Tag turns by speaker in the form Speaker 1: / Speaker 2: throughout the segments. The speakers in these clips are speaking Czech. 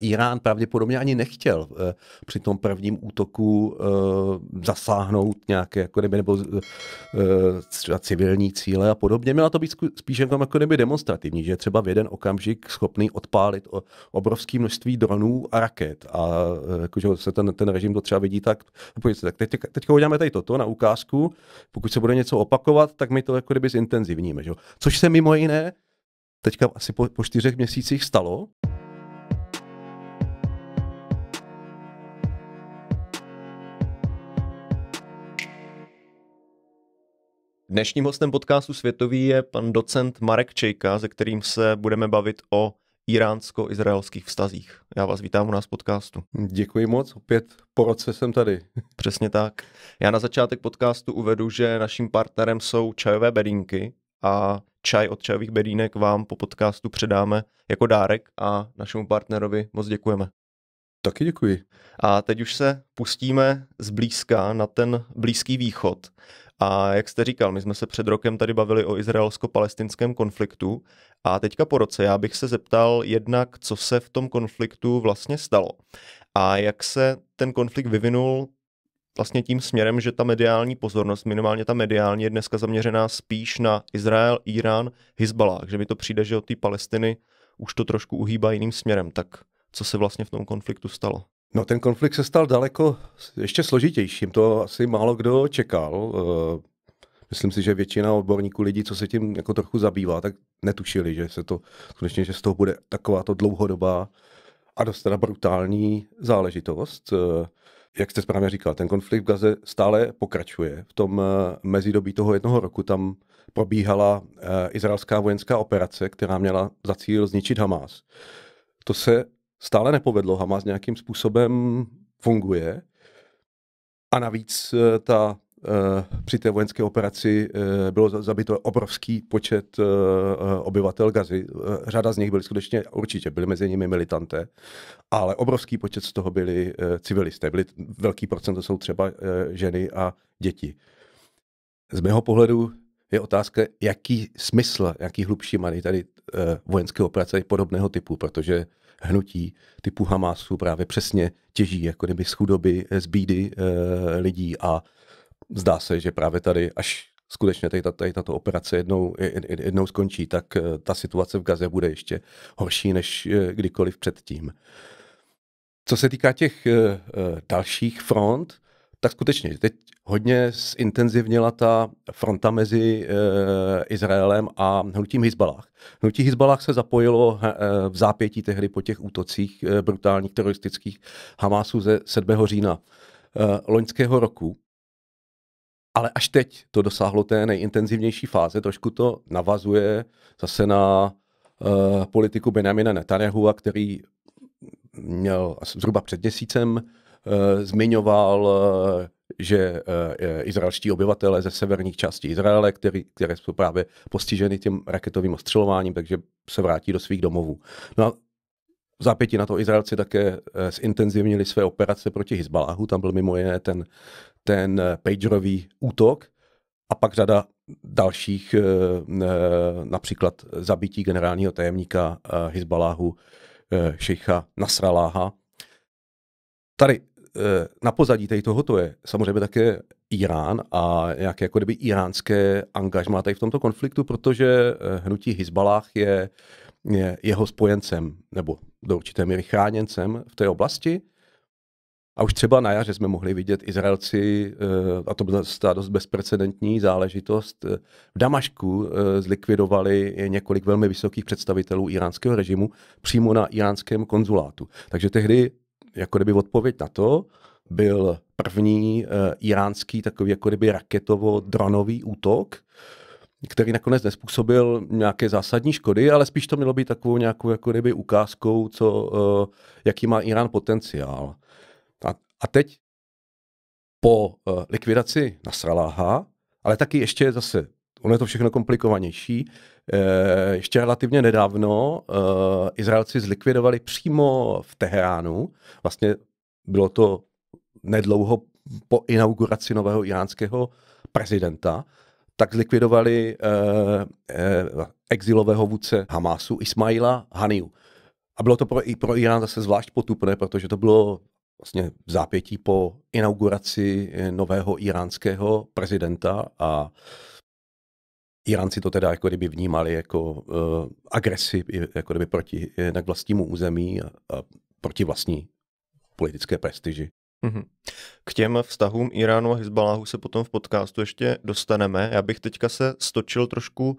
Speaker 1: Irán pravděpodobně ani nechtěl eh, při tom prvním útoku eh, zasáhnout nějaké jako neby, nebo eh, civilní cíle a podobně. Měla to být spíše jako neby demonstrativní, že třeba v jeden okamžik schopný odpálit obrovské množství dronů a raket. A jakože se ten, ten režim to třeba vidí tak, pojďte, tak teď, teď uděláme tady toto na ukázku, pokud se bude něco opakovat, tak my to jako neby zintenzivníme. Že? Což se mimo jiné teďka asi po, po čtyřech měsících stalo.
Speaker 2: Dnešním hostem podcastu Světový je pan docent Marek Čejka, se kterým se budeme bavit o iránsko-izraelských vztazích. Já vás vítám u nás v podcastu. Děkuji moc, opět po roce jsem tady. Přesně tak. Já na začátek podcastu uvedu, že naším partnerem jsou čajové bedínky a čaj od čajových bedínek vám po podcastu předáme jako dárek a našemu partnerovi moc děkujeme. Taky děkuji. A teď už se pustíme zblízka na ten Blízký východ. A jak jste říkal, my jsme se před rokem tady bavili o izraelsko-palestinském konfliktu a teďka po roce já bych se zeptal jednak, co se v tom konfliktu vlastně stalo a jak se ten konflikt vyvinul vlastně tím směrem, že ta mediální pozornost, minimálně ta mediální, je dneska zaměřená spíš na Izrael, Irán, Hezbollah, že mi to přijde, že od té Palestiny už to trošku uhýbá jiným směrem. Tak co se vlastně v tom konfliktu stalo? No ten konflikt se stal daleko ještě složitějším, to asi
Speaker 1: málo kdo čekal. Eh, myslím si, že většina odborníků lidí, co se tím jako trochu zabývá, tak netušili, že se to skutečně, že z toho bude takováto dlouhodobá a dost teda brutální záležitost. Eh, jak jste správně říkal, ten konflikt v Gaze stále pokračuje. V tom eh, mezidobí toho jednoho roku tam probíhala izraelská vojenská operace, která měla za cíl zničit Hamas. To se stále nepovedlo. Hamas nějakým způsobem funguje. A navíc eh, ta eh, při té vojenské operaci eh, bylo zabito obrovský počet obyvatel Gazy. Řada z nich byly skutečně, určitě byli mezi nimi militanté, ale obrovský počet z toho byli civilisté. Byli velký procent, to jsou třeba ženy a děti. Z mého pohledu je otázka, jaký smysl, jaký hlubší mají tady vojenské operace podobného typu, protože hnutí typu Hamasu právě přesně těží jako kdyby z chudoby, z bídy e, lidí a zdá se, že právě tady, až skutečně tady, tady tato operace jednou, jednou skončí, tak eh, ta situace v Gaze bude ještě horší než eh, kdykoliv předtím. Co se týká těch dalších front, tak skutečně teď hodně zintenzivněla ta fronta mezi e, Izraelem a hnutím Hezbalách. Hnutí Hezbalách se zapojilo e, v zápětí tehdy po těch útocích e, brutálních teroristických hamásů ze 7. října e, loňského roku. Ale až teď to dosáhlo té nejintenzivnější fáze, trošku to navazuje zase na e, politiku Benjamina Netanyahu, který měl zhruba před měsícem Eh, zmiňoval, eh, že eh, izraelští obyvatele ze severních částí Izraele, který, které jsou právě postiženy tím raketovým ostřelováním, takže se vrátí do svých domovů. No a v zápěti na to Izraelci také zintenzivnili své operace proti Hizbaláhu, tam byl mimo jiné ten, ten pagerový útok a pak řada dalších, například zabití generálního tajemníka Hizbaláhu, šejcha Nasraláha. Tady Eh, na pozadí tady tohoto je samozřejmě také Irán a nějaké jako kdyby iránské angažmá tady v tomto konfliktu, protože eh, hnutí Hizbalách je, je jeho spojencem nebo do určité míry chráněncem v té oblasti. A už třeba na jaře jsme mohli vidět Izraelci, eh, a to byla dost bezprecedentní záležitost, v Damašku zlikvidovali několik velmi vysokých představitelů iránského režimu přímo na iránském konzulátu. Takže tehdy jako kdyby odpověď na to byl první e, iránský takový jako kdyby raketovo-dronový útok, který nakonec nespůsobil nějaké zásadní škody, ale spíš to mělo být takovou nějakou jako kdyby ukázkou, co, e, jaký má Irán potenciál. A, a teď po e, likvidaci Nasraláha, ale taky ještě zase, ono je to všechno komplikovanější, Eh, ještě relativně nedávno eh, Izraelci zlikvidovali přímo v Teheránu. Vlastně bylo to nedlouho po inauguraci nového iránského prezidenta, tak zlikvidovali eh, exilového vůdce Hamásu Ismaila Haniu. A bylo to pro, i pro Irán zase zvlášť potupné, protože to bylo vlastně v zápětí po inauguraci nového iránského prezidenta a uh, Iránci to teda jako kdyby vnímali jako uh, agresi, jako kdyby proti jednak vlastnímu území a, a proti vlastní politické prestiži.
Speaker 2: Mhm. K těm vztahům Iránu a Hezbaláhu se potom v podcastu ještě dostaneme. Já bych teďka se stočil trošku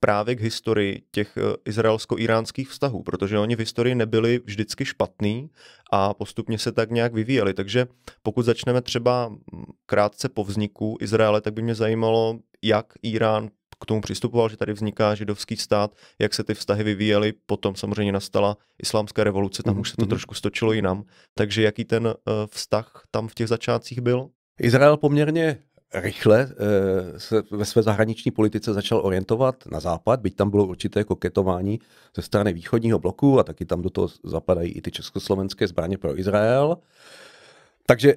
Speaker 2: právě k historii těch eh, izraelsko-iránských vztahů, protože oni v historii nebyli vždycky špatný a postupně se tak nějak vyvíjeli. Takže pokud začneme třeba mm, krátce po vzniku Izraele, tak by mě zajímalo, jak Irán k tomu přistupoval, že tady vzniká židovský stát, jak se ty vztahy vyvíjely, potom samozřejmě nastala islámská revoluce, tam mhm, už se to mhm. trošku stočilo jinam. Takže jaký ten eh, vztah tam v těch začátcích byl? Izrael poměrně eh, rychle eh, se ve své zahraniční politice začal orientovat na západ, byť
Speaker 1: tam bylo určité koketování ze strany východního bloku a taky tam do toho zapadají i ty československé zbraně pro Izrael. Takže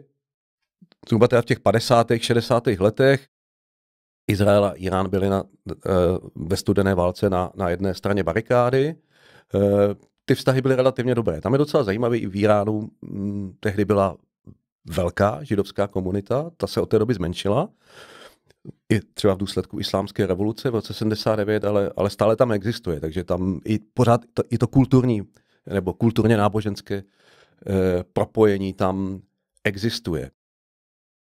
Speaker 1: zhruba teda v těch 50. 60. letech Izrael a Irán byli na, eh, ve studené válce na, na jedné straně barikády. Eh, ty vztahy byly relativně dobré. Tam je docela zajímavý, i v Iránu mm, tehdy byla velká židovská komunita, ta se od té doby zmenšila, i třeba v důsledku islámské revoluce v roce 79, ale, ale stále tam existuje, takže tam i pořád to, i to kulturní nebo kulturně náboženské eh, propojení tam existuje.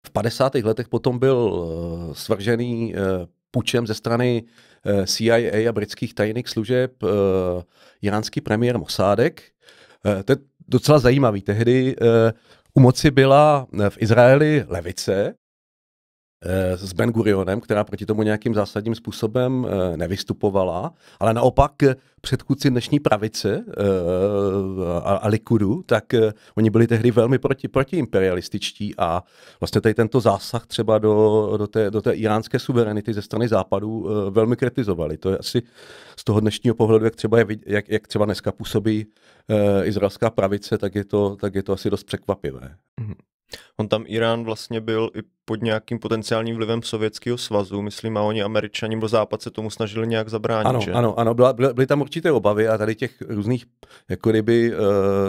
Speaker 1: V 50. letech potom byl eh, svržený eh, pučem ze strany eh, CIA a britských tajných služeb iránský premiér Mossádek. To je docela zajímavý. Tehdy u moci byla v Izraeli levice, Eh, s Ben Gurionem, která proti tomu nějakým zásadním způsobem eh, nevystupovala, ale naopak eh, předchůdci dnešní pravice a, a Likudu, tak oni byli tehdy velmi proti, protiimperialističtí a vlastně tady tento zásah třeba do, do, té, do té iránské suverenity ze strany západu velmi kritizovali. To je asi z toho dnešního pohledu, jak třeba, je, jak, jak třeba dneska působí izraelská pravice, tak je to, tak je to asi dost překvapivé.
Speaker 2: Mhm. On tam Irán vlastně byl i pod nějakým potenciálním vlivem Sovětského svazu, myslím, a oni američani nebo Západ se tomu snažili nějak zabránit. Ano, že? ano,
Speaker 1: ano byla, byly tam určité obavy a tady těch různých, jako kdyby e,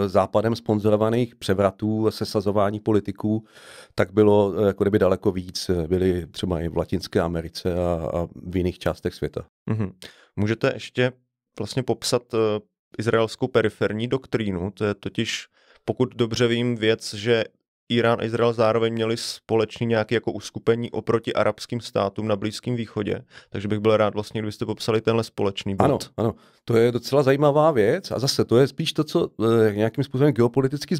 Speaker 1: západem sponzorovaných převratů a sesazování politiků, tak bylo eh, jako kdyby daleko víc, byly třeba i v Latinské Americe a, a v jiných částech světa.
Speaker 2: Mm-hmm. Můžete ještě vlastně popsat e, izraelskou periferní doktrínu, to je totiž pokud dobře vím věc, že Irán a Izrael zároveň měli společně nějaké jako uskupení oproti arabským státům na Blízkém východě. Takže bych byl rád vlastně, kdybyste popsali tenhle společný bod. Ano, ano. To je docela zajímavá věc a zase to je spíš to, co eh, nějakým způsobem
Speaker 1: geopoliticky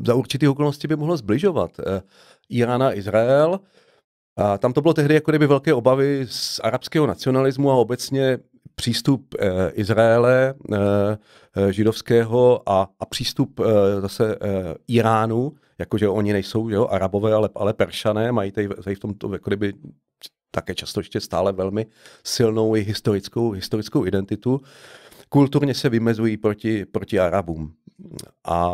Speaker 1: za určitých okolností by mohlo zbližovat. Eh, Irán a Izrael, a tam to bylo tehdy jako kdyby velké obavy z arabského nacionalismu a obecně přístup eh, Izraele eh, eh, židovského a, a přístup zase Iránu, jakože oni nejsou že jo, arabové, ale, ale peršané, mají tady, tady v tomto, jako kdyby také často ještě stále velmi silnou i historickou, historickou identitu. Kulturně se vymezují proti, proti Arabům. A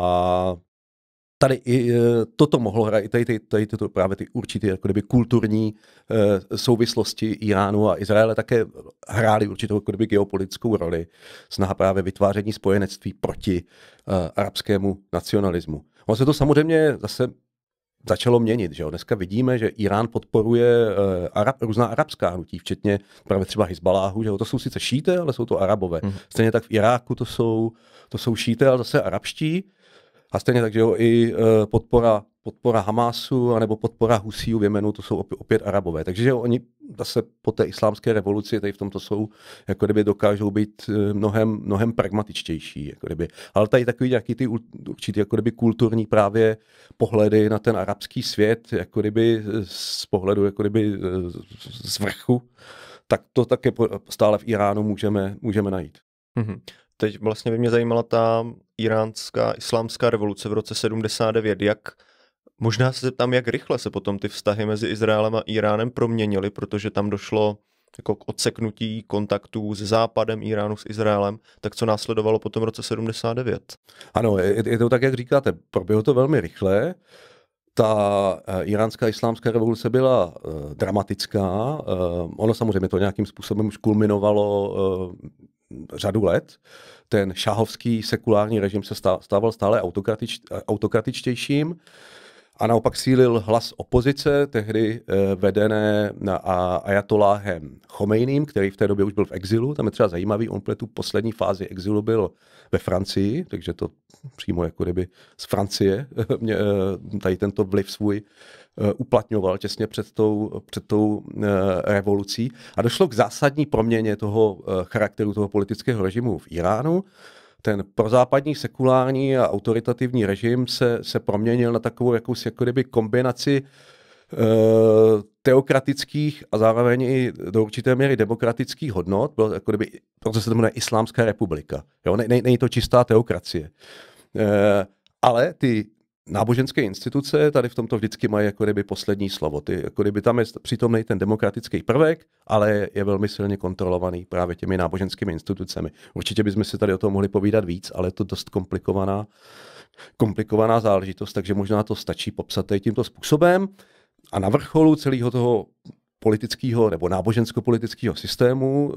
Speaker 1: tady i e, toto mohlo hrát, tady, tady, tady tyto právě ty určité jako kdyby kulturní uh, souvislosti Iránu a Izraele také hrály určitou jako kdyby geopolitickou roli. Snaha právě vytváření spojenectví proti uh, arabskému nacionalismu. Ono se to samozřejmě zase začalo měnit. Že jo? Dneska vidíme, že Irán podporuje uh, Arab, různá arabská hnutí, včetně právě třeba Hezbaláhu. Že jo? To jsou sice šíte, ale jsou to arabové. Mm. Stejně tak v Iráku to jsou, to jsou šíte, ale zase arabští. A stejně tak, že jo, i e, podpora, podpora Hamásu anebo podpora Husíů v Jemenu, to jsou opět Arabové. Takže jo, oni zase po té islámské revoluci tady v tomto jsou, jako kdyby dokážou být e, mnohem, mnohem pragmatičtější. Jako kdyby. Ale tady takový nějaký ty určitý jako kdyby kulturní právě pohledy na ten arabský svět, jako kdyby e, z
Speaker 2: pohledu jako kdyby z vrchu, tak to také stále v Iránu můžeme, můžeme najít. Mm-hmm. Teď vlastně by mě zajímala ta iránská islámská revoluce v roce 79. Jak možná se zeptám, jak rychle se potom ty vztahy mezi Izraelem a Iránem proměnily, protože tam došlo jako k odseknutí kontaktů s západem Iránu s Izraelem, tak co následovalo potom v roce 79? Ano, je, je to tak,
Speaker 1: jak říkáte, proběhlo to velmi rychle. Ta eh, iránská islámská revoluce byla eh, dramatická. Eh, ono samozřejmě to nějakým způsobem už kulminovalo řadu let. Ten šahovský sekulární režim se stával stále autokratič, autokratičtějším a naopak sílil hlas opozice, tehdy eh, vedené na ajatoláhem Chomejným, který v té době už byl v exilu. Tam je třeba zajímavý, on tu poslední fázi exilu byl ve Francii, takže to přímo jako kdyby z Francie mě, eh, tady tento vliv svůj eh, Eh, uplatňoval těsně před tou, před tou eh, revolucí. A došlo k zásadní proměně toho eh, charakteru toho politického režimu v Iránu. Ten prozápadní, sekulární a autoritativní režim se, se proměnil na takovou jakousi jako kdyby kombinaci teokratických a zároveň i do určité míry demokratických hodnot, bylo jako kdyby, proto se to jmenuje Islámská republika. Jo? Ne, ne, to čistá teokracie. E, ale ty náboženské instituce tady v tomto vždycky mají jako kdyby poslední slovo. Ty, jako kdyby tam je přítomný ten demokratický prvek, ale je velmi silně kontrolovaný právě těmi náboženskými institucemi. Určitě bychom si tady o tom mohli povídat víc, ale je to dost komplikovaná, komplikovaná záležitost, takže možná to stačí popsat tady tímto způsobem. A na vrcholu celého toho politického nebo nábožensko-politického systému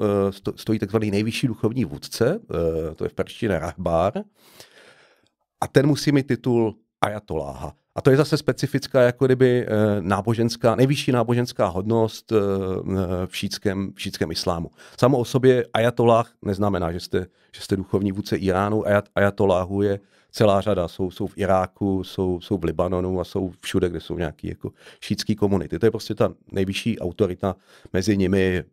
Speaker 1: eh, stojí takzvaný nejvyšší duchovní vůdce, eh, to je v perštině Rahbar, a ten musí mít titul ajatoláha. A to je zase specifická jako kdyby eh, náboženská, nejvyšší náboženská hodnost eh, v šítském, v šítském islámu. Samo o sobě ajatolách neznamená, že jste, že jste duchovní vůdce Iránu, Ajat, ajatoláhu je celá řada. Jsou, jsou v Iráku, jsou, jsou v Libanonu a jsou všude, kde jsou nějaké jako šítské komunity. To je prostě ta nejvyšší autorita mezi nimi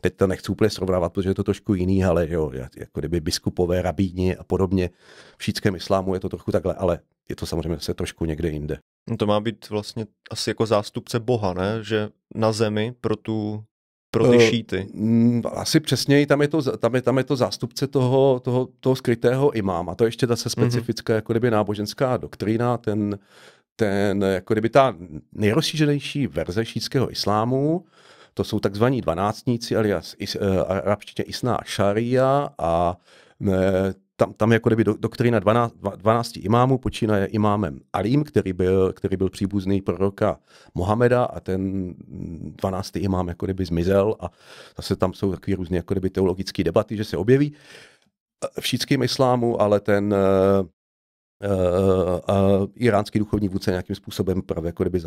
Speaker 1: teď to nechci úplně srovnávat, protože je to trošku jiný, ale jo, jako kdyby biskupové, rabíni a podobně. V šítském islámu je to trochu takhle, ale je to samozřejmě se trošku někde jinde.
Speaker 2: No to má být vlastně asi jako zástupce Boha, ne? Že na zemi pro tu pro ty eh, šíty?
Speaker 1: Mm, asi přesněji, tam je to, tam je, tam je to zástupce toho, toho, toho skrytého imáma. To je ještě zase mhm. specifická mm-hmm. jako kdyby náboženská doktrína, ten, ten jako kdyby ta nejrozšířenější verze šítského islámu, to jsou takzvaní dvanáctníci, alias is, uh, arabštině Isná šaria a eh, tam, tam jako kdyby do, doktrina 12, 12 imámů počínaje imámem Alím, který byl, který byl příbuzný proroka Mohameda a ten 12. imám jako kdyby zmizel a zase tam jsou takové různé jako kdyby teologické debaty, že se objeví v islámu, ale ten eh, Eh, a iránský duchovní vůdce nějakým způsobem právě jako kdyby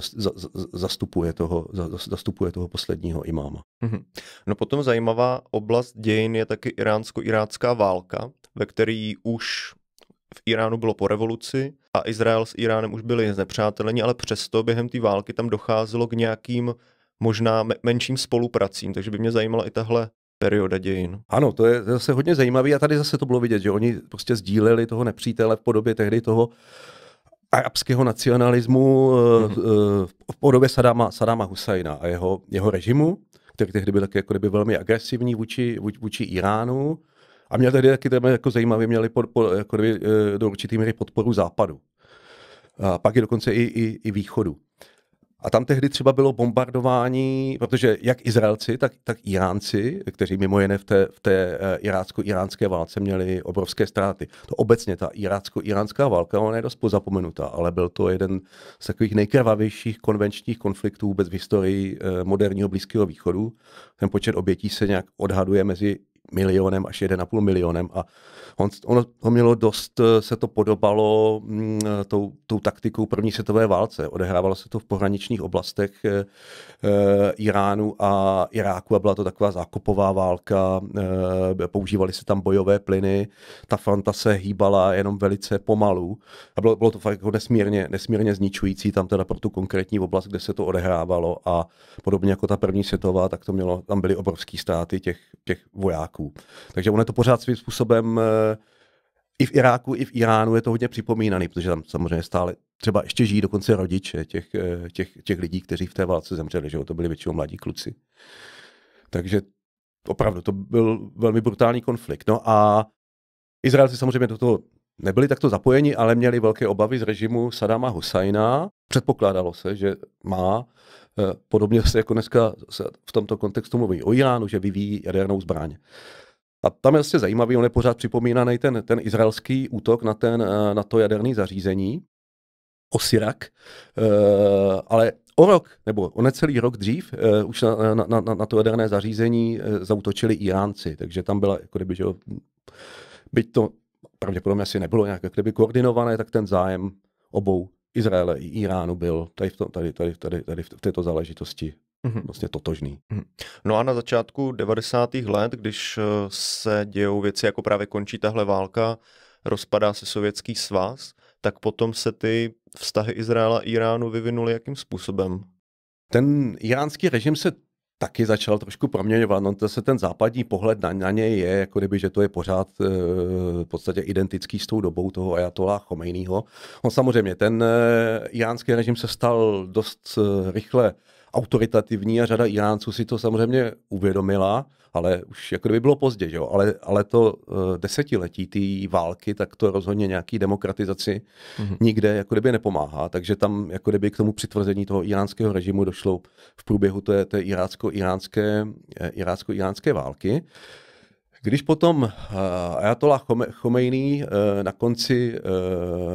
Speaker 1: zastupuje toho, zastupuje toho posledního imáma.
Speaker 2: Mhm. No potom zajímavá oblast dějin je taky iránsko-irácká válka, ve které už v Iránu bylo po revoluci a Izrael s Iránem už byli znepřáteleni, ale přesto během té války tam docházelo k nějakým možná menším spolupracím, takže by mě zajímala i tahle perioda dějin. Ano, to je zase hodně zajímavé a tady zase to bylo vidět, že oni prostě sdíleli toho nepřítele v podobě tehdy toho
Speaker 1: arabského nacionalismu mm-hmm. v podobě Sadama, Sadama Husajna a jeho, jeho režimu, který tehdy byl taky jako kdyby velmi agresivní vůči, vůči, Iránu a měl tehdy taky jako zajímavý, měli pod, pod, jako kdyby, eh, do určité míry podporu západu. A pak i dokonce i, i, i východu. A tam tehdy třeba bylo bombardování, protože jak Izraelci, tak, tak Iránci, kteří mimo jiné v té, v té eh, irácko-iránské válce měli obrovské ztráty. To obecně ta irácko-iránská válka, ona je dost pozapomenutá, ale byl to jeden z takových nejkrvavějších konvenčních konfliktů vůbec v historii eh, moderního Blízkého východu. Ten počet obětí se nějak odhaduje mezi milionem až 1,5 milionem a On, ono to mělo dost, eh, se to podobalo m, mm, eh, tou, tou taktikou první světové válce. Odehrávalo se to v pohraničních oblastech e, Iránu a Iráku a byla to taková zákopová válka, e, používali se tam bojové plyny, ta fronta se hýbala jenom velice pomalu a bylo, bylo to fakt jako nesmírně, nesmírně zničující tam teda pro tu konkrétní oblast, kde se to odehrávalo a podobně jako ta první světová, tak to mělo, tam byly obrovské ztráty těch, těch vojáků. Takže ono je to pořád svým způsobem i v Iráku, i v Iránu je to hodně připomínaný, protože tam samozřejmě stále třeba ještě žijí dokonce rodiče těch, eh, těch, těch lidí, kteří v té válce zemřeli, že jo? to byli většinou mladí kluci. Takže opravdu to byl velmi brutální konflikt. No a Izraelci samozřejmě do toho nebyli takto zapojeni, ale měli velké obavy z režimu Sadama Husajna. Předpokládalo se, že má, eh, podobně se jako dneska v tomto kontextu mluví o Iránu, že vyvíjí jadernou zbraň. A tam je vlastně zajímavý, on je pořád připomínaný ten, ten izraelský útok na, ten, eh, na to jaderné zařízení, Osirak, eh, ale o rok, nebo o necelý rok dřív, eh, už na, na, na, na to jaderné zařízení uh, zautočili Iránci, takže tam byla, jako kdyby, že jo, byť to pravděpodobně asi nebylo nějak jak kdyby koordinované, tak ten zájem obou Izraele i Iránu byl tady v, tom, tady, tady, tady, tady v této záležitosti mm-hmm. vlastně totožný. Mm-hmm.
Speaker 2: No a na začátku 90. let, když eh, se dějou věci, jako právě končí tahle válka, rozpadá se sovětský svaz, tak potom se ty vztahy Izraela a Iránu vyvinuly jakým způsobem? Ten iránský režim se taky začal trošku proměňovat. No, to se ten západní pohled na, na něj je,
Speaker 1: jako kdyby, že to je pořád e, v podstatě identický s tou dobou toho ajatola Chomejnýho. On no, samozřejmě, ten e, iránský režim se stal dost e, rychle autoritativní a řada Iránců si to samozřejmě uvědomila, ale už jako by bylo pozdě, že jo? Ale, ale to uh, desetiletí té války, tak to rozhodně nějaký demokratizaci mm-hmm. nikde jako kdyby nepomáhá, takže tam jako kdyby k tomu přitvrzení toho iránského režimu došlo v průběhu té, té irácko-iránské, eh, irácko-iránské války. Když potom uh, Ayatollah Chomejný uh, na konci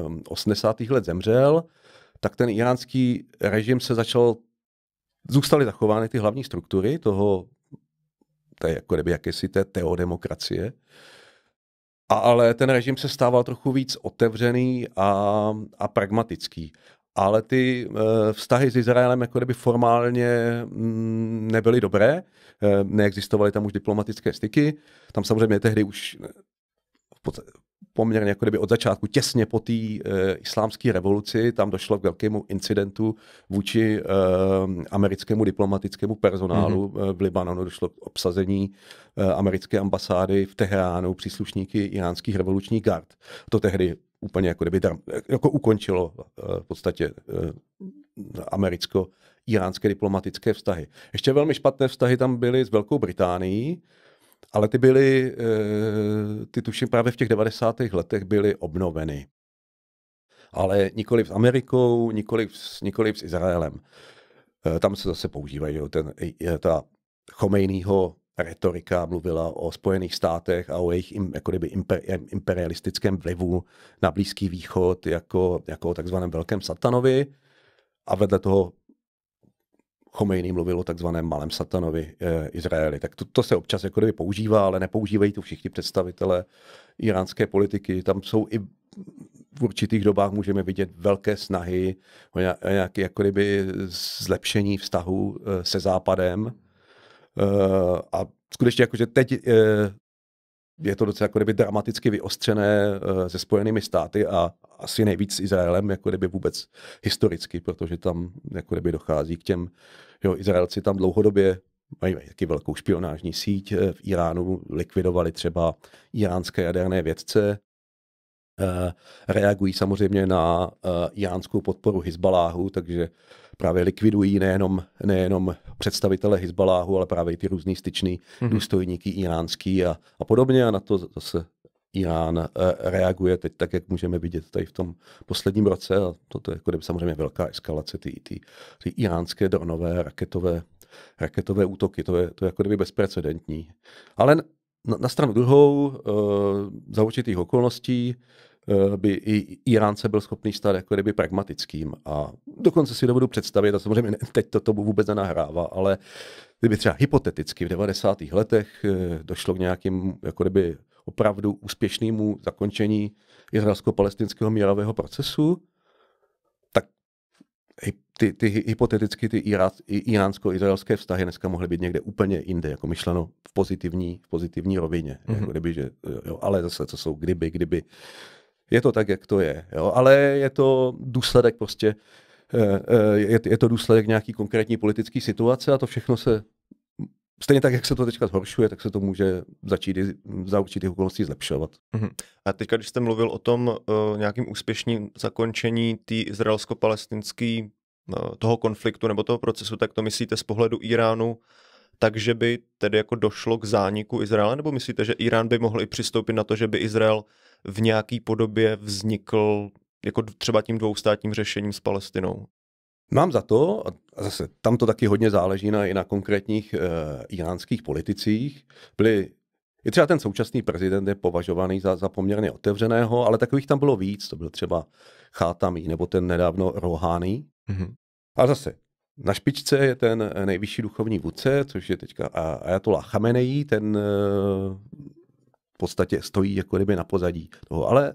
Speaker 1: uh, 80. let zemřel, tak ten iránský režim se začal zůstaly zachovány ty hlavní struktury toho, to je jako kdyby jakési té teodemokracie, a ale ten režim se stával trochu víc otevřený a, a pragmatický. Ale ty e, vztahy s Izraelem jako kdyby formálně m, mm, nebyly dobré, e, neexistovaly tam už diplomatické styky, tam samozřejmě tehdy už v podstatě, poměrně jako kdyby od začátku, těsně po té e, islámské revoluci, tam došlo k velkému incidentu vůči e, americkému diplomatickému personálu mm-hmm. v Libanonu. Došlo k obsazení e, americké ambasády v Teheránu příslušníky iránských revolučních gard. To tehdy úplně jako kdyby tam, jako ukončilo e, v podstatě e, americko-iránské diplomatické vztahy. Ještě velmi špatné vztahy tam byly s Velkou Británií, ale ty byly, eh, ty tuším právě v těch 90. letech byly obnoveny. Ale nikoli s Amerikou, nikoli, nikoli s Izraelem. Eh, tam se zase používají, jo, ten, ta Chomejnýho retorika mluvila o Spojených státech a o jejich jako kdyby, eh, imperialistickém vlivu na Blízký východ jako, jako o takzvaném velkém satanovi. A vedle toho Chomejný mluvil o takzvaném malém satanovi e, Izraeli. Tak to, to se občas jako kdyby používá, ale nepoužívají to všichni představitelé iránské politiky. Tam jsou i v určitých dobách můžeme vidět velké snahy o nějaké jako kdyby zlepšení vztahu eh, se Západem. E, a skutečně jako, že teď e, je to docela jako kdyby dramaticky vyostřené se Spojenými státy a asi nejvíc s Izraelem, jako kdyby vůbec historicky, protože tam jako kdyby dochází k těm, jo, Izraelci tam dlouhodobě mají taky velkou špionážní síť. Eh, v Iránu likvidovali třeba iránské jaderné vědce, eh, reagují samozřejmě na eh, iránskou podporu Hezbaláhu, takže právě likvidují nejenom, nejenom představitele Hezbaláhu, ale právě i ty různý styčný mm-hmm. důstojníky iránský a, a podobně. A na to zase Irán eh, reaguje teď tak, jak můžeme vidět tady v tom posledním roce. A toto je jako samozřejmě velká eskalace ty, ty, ty iránské dronové raketové, raketové útoky. To je, to je jako kdyby bezprecedentní. Ale na, na stranu druhou, eh, za určitých okolností, eh, by i Irán se byl schopný stát jako kdyby pragmatickým. A dokonce si dovedu představit, a samozřejmě teď to tomu vůbec nenahrává, ale kdyby třeba hypoteticky v 90. letech došlo k nějakým jako kdyby opravdu úspěšnému zakončení izraelsko-palestinského mírového procesu, tak ty, ty hypoteticky ty iránsko-izraelské vztahy dneska mohly být někde úplně jinde, jako myšleno v pozitivní, v pozitivní rovině. Mm-hmm. Jako mhm. kdyby, že, jo, ale zase, co jsou kdyby, kdyby. Je to tak, jak to je. Jo? Ale je to důsledek prostě eh, eh, je, to důsledek nějaký konkrétní politické situace a to všechno se Stejně tak, jak se to teďka zhoršuje, tak se to může začít za určitých okolností zlepšovat.
Speaker 2: Uh-huh. A teďka, když jste mluvil o tom uh, nějakým úspěšným zakončení té izraelsko-palestinské uh, eh, toho konfliktu nebo toho procesu, tak to myslíte z pohledu Iránu, takže by tedy jako došlo k zániku Izraele, nebo myslíte, že Irán by mohl i přistoupit na to, že by Izrael v nějaké podobě vznikl jako třeba tím dvoustátním řešením s Palestinou? Mám za to, a
Speaker 1: zase tam to taky hodně záleží na, i na konkrétních uh, iránských politicích, byli i třeba ten současný prezident je považovaný za, za poměrně otevřeného, ale takových tam bylo víc. To byl třeba Chátamí nebo ten nedávno Rohány. Mm-hmm. A zase, na špičce je ten eh, nejvyšší duchovní vůdce, což je teďka Ayatollah Chamenei, ten eh, v podstatě stojí jako kdyby na pozadí toho. Ale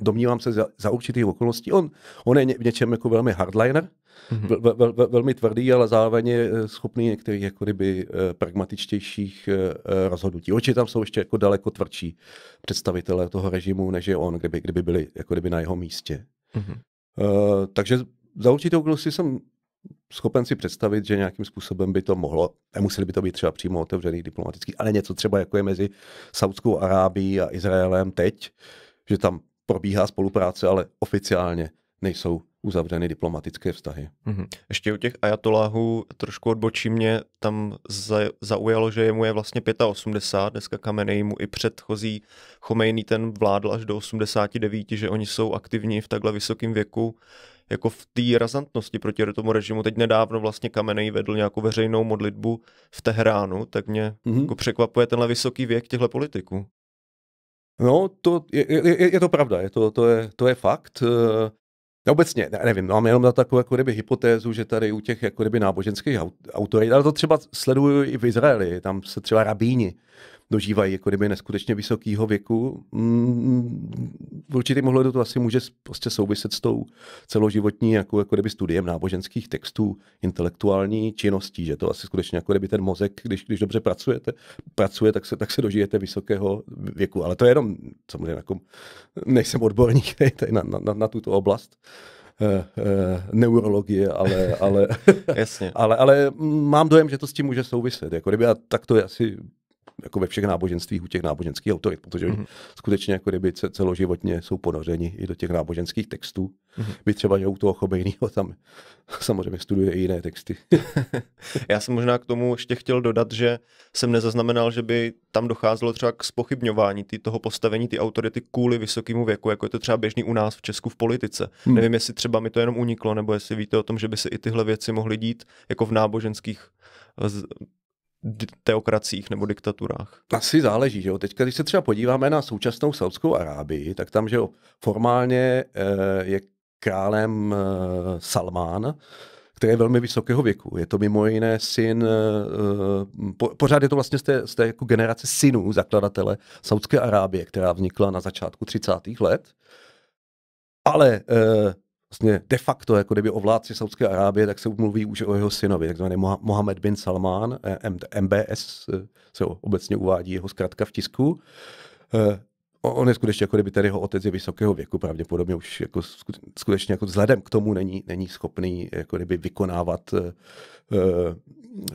Speaker 1: domnívám se za, za určitých okolností. On, on je v něčem jako velmi hardliner, mm-hmm. ve, ve, ve, velmi tvrdý, ale zároveň je eh, schopný některých jako kdyby eh, pragmatičtějších eh, rozhodnutí. Oči tam jsou ještě jako daleko tvrdší představitelé toho režimu, než je on, kdyby, kdyby byli jako kdyby na jeho místě. Mm-hmm. Uh, takže za určitou okolností jsem schopen si představit, že nějakým způsobem by to mohlo, nemuseli by to být třeba přímo otevřený diplomatický, ale něco třeba jako je mezi Saudskou Arábií a Izraelem teď, že tam probíhá spolupráce, ale oficiálně nejsou uzavřeny diplomatické vztahy.
Speaker 2: Mm-hmm. Ještě u těch ajatoláhů trošku odbočí mě, tam za, zaujalo, že jemu je vlastně 85, dneska Kamenej mu i předchozí Chomejný ten vládl až do 89, že oni jsou aktivní v takhle vysokém věku jako v té razantnosti proti tomu režimu. Teď nedávno vlastně Kamenej vedl nějakou veřejnou modlitbu v Tehránu, tak mě mm-hmm. jako překvapuje tenhle vysoký věk těchto politiků. No, to je, je, je to pravda, je to, to, je, to je fakt.
Speaker 1: Eh, no obecně, ne, nevím, no, mám jenom na takovou jako kdyby, hypotézu, že tady u těch jako kdyby, náboženských autorů, autorit, ale to třeba sleduju i v Izraeli, tam se třeba rabíni dožívají jako kdyby neskutečně vysokého věku. Mm, v mohlo ohledu to asi může prostě souviset s tou celoživotní jako, jako kdyby studiem náboženských textů, intelektuální činností, že to asi skutečně jako kdyby ten mozek, když, když dobře pracujete, pracuje, tak se, tak se dožijete vysokého věku. Ale to je jenom, samozřejmě jako, nejsem odborník tady na, na, na, na tuto oblast. Uh, uh, neurologie, ale, ale, Jasně. ale, ale mám dojem, že to s tím může souviset. Jako kdyby, a tak to je asi jako ve všech náboženstvích u těch náboženských autorit, protože mm-hmm. oni mhm. skutečně jako kdyby celoživotně jsou ponořeni i do těch náboženských textů. Mm-hmm. By třeba u toho Chobejnýho tam samozřejmě studuje i jiné texty.
Speaker 2: Já jsem možná k tomu ještě chtěl dodat, že jsem nezaznamenal, že by tam docházelo třeba k spochybňování ty, toho postavení ty autority kvůli vysokému věku, jako je to třeba běžný u nás v Česku v politice. Mm. Nevím, jestli třeba mi to jenom uniklo, nebo jestli víte o tom, že by se i tyhle věci mohly dít jako v náboženských teokracích nebo diktaturách? Asi záleží,
Speaker 1: že jo. Teď, když se třeba podíváme na současnou Saudskou Arábii, tak tam, že jo, formálně eh, je králem eh, Salmán, který je velmi vysokého věku. Je to mimo jiné syn, eh, po, pořád je to vlastně z té, z té jako generace synů zakladatele Saudské Arábie, která vznikla na začátku 30. let. Ale vlastně de facto, jako kdyby o vládci Saudské Arábie, tak se mluví už o jeho synovi, takzvaný Mohamed bin Salman, eh, MBS eh, se obecně uvádí jeho zkrátka v tisku. Eh, on je skutečně, jako kdyby tady jeho otec je vysokého věku, pravděpodobně už jako skutečně jako vzhledem k tomu není, není schopný jako kdyby vykonávat